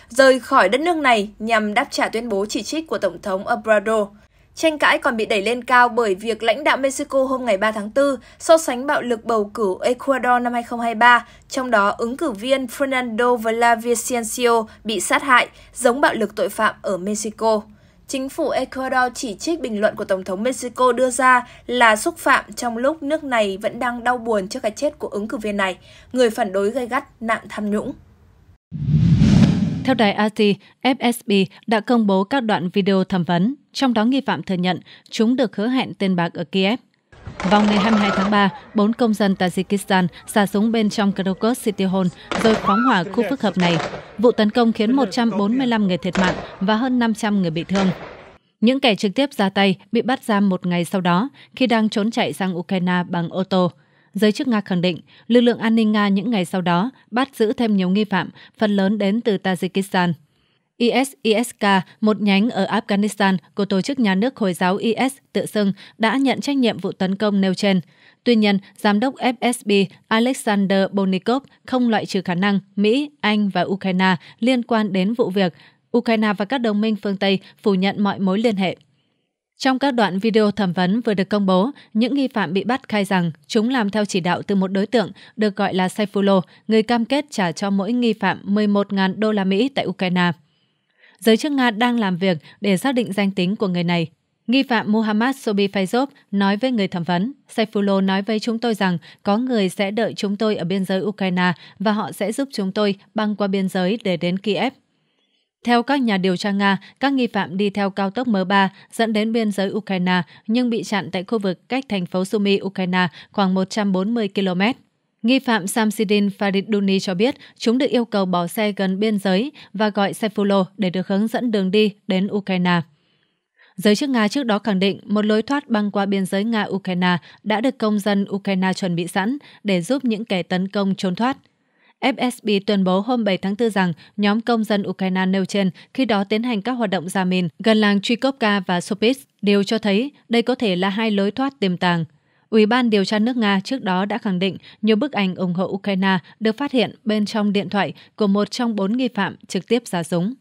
rời khỏi đất nước này nhằm đáp trả tuyên bố chỉ trích của Tổng thống Obrador. Tranh cãi còn bị đẩy lên cao bởi việc lãnh đạo Mexico hôm ngày 3 tháng 4 so sánh bạo lực bầu cử Ecuador năm 2023, trong đó ứng cử viên Fernando Villavicencio bị sát hại, giống bạo lực tội phạm ở Mexico. Chính phủ Ecuador chỉ trích bình luận của Tổng thống Mexico đưa ra là xúc phạm trong lúc nước này vẫn đang đau buồn trước cái chết của ứng cử viên này, người phản đối gây gắt nạn tham nhũng. Theo đài RT, FSB đã công bố các đoạn video thẩm vấn, trong đó nghi phạm thừa nhận chúng được hứa hẹn tiền bạc ở Kiev. Vào ngày 22 tháng 3, bốn công dân Tajikistan xả súng bên trong Krakow City Hall rồi phóng hỏa khu phức hợp này. Vụ tấn công khiến 145 người thiệt mạng và hơn 500 người bị thương. Những kẻ trực tiếp ra tay bị bắt giam một ngày sau đó khi đang trốn chạy sang Ukraine bằng ô tô. Giới chức Nga khẳng định, lực lượng an ninh Nga những ngày sau đó bắt giữ thêm nhiều nghi phạm, phần lớn đến từ Tajikistan. ISISK, một nhánh ở Afghanistan của tổ chức nhà nước Hồi giáo IS tự xưng, đã nhận trách nhiệm vụ tấn công nêu trên. Tuy nhiên, giám đốc FSB Alexander Bonikov không loại trừ khả năng Mỹ, Anh và Ukraine liên quan đến vụ việc. Ukraine và các đồng minh phương Tây phủ nhận mọi mối liên hệ. Trong các đoạn video thẩm vấn vừa được công bố, những nghi phạm bị bắt khai rằng chúng làm theo chỉ đạo từ một đối tượng được gọi là Saifullah, người cam kết trả cho mỗi nghi phạm 11.000 đô la Mỹ tại Ukraine. Giới chức Nga đang làm việc để xác định danh tính của người này. Nghi phạm Muhammad Sobi Faizov nói với người thẩm vấn, Saifullo nói với chúng tôi rằng có người sẽ đợi chúng tôi ở biên giới Ukraine và họ sẽ giúp chúng tôi băng qua biên giới để đến Kiev. Theo các nhà điều tra Nga, các nghi phạm đi theo cao tốc M3 dẫn đến biên giới Ukraine nhưng bị chặn tại khu vực cách thành phố Sumy, Ukraine khoảng 140 km. Nghi phạm Samsidin Fariduni cho biết chúng được yêu cầu bỏ xe gần biên giới và gọi xe Saifulo để được hướng dẫn đường đi đến Ukraine. Giới chức Nga trước đó khẳng định một lối thoát băng qua biên giới Nga-Ukraine đã được công dân Ukraine chuẩn bị sẵn để giúp những kẻ tấn công trốn thoát. FSB tuyên bố hôm 7 tháng 4 rằng nhóm công dân Ukraine nêu trên khi đó tiến hành các hoạt động giả mìn gần làng Trikovka và Sopis, đều cho thấy đây có thể là hai lối thoát tiềm tàng. Ủy ban điều tra nước Nga trước đó đã khẳng định nhiều bức ảnh ủng hộ Ukraine được phát hiện bên trong điện thoại của một trong bốn nghi phạm trực tiếp ra súng.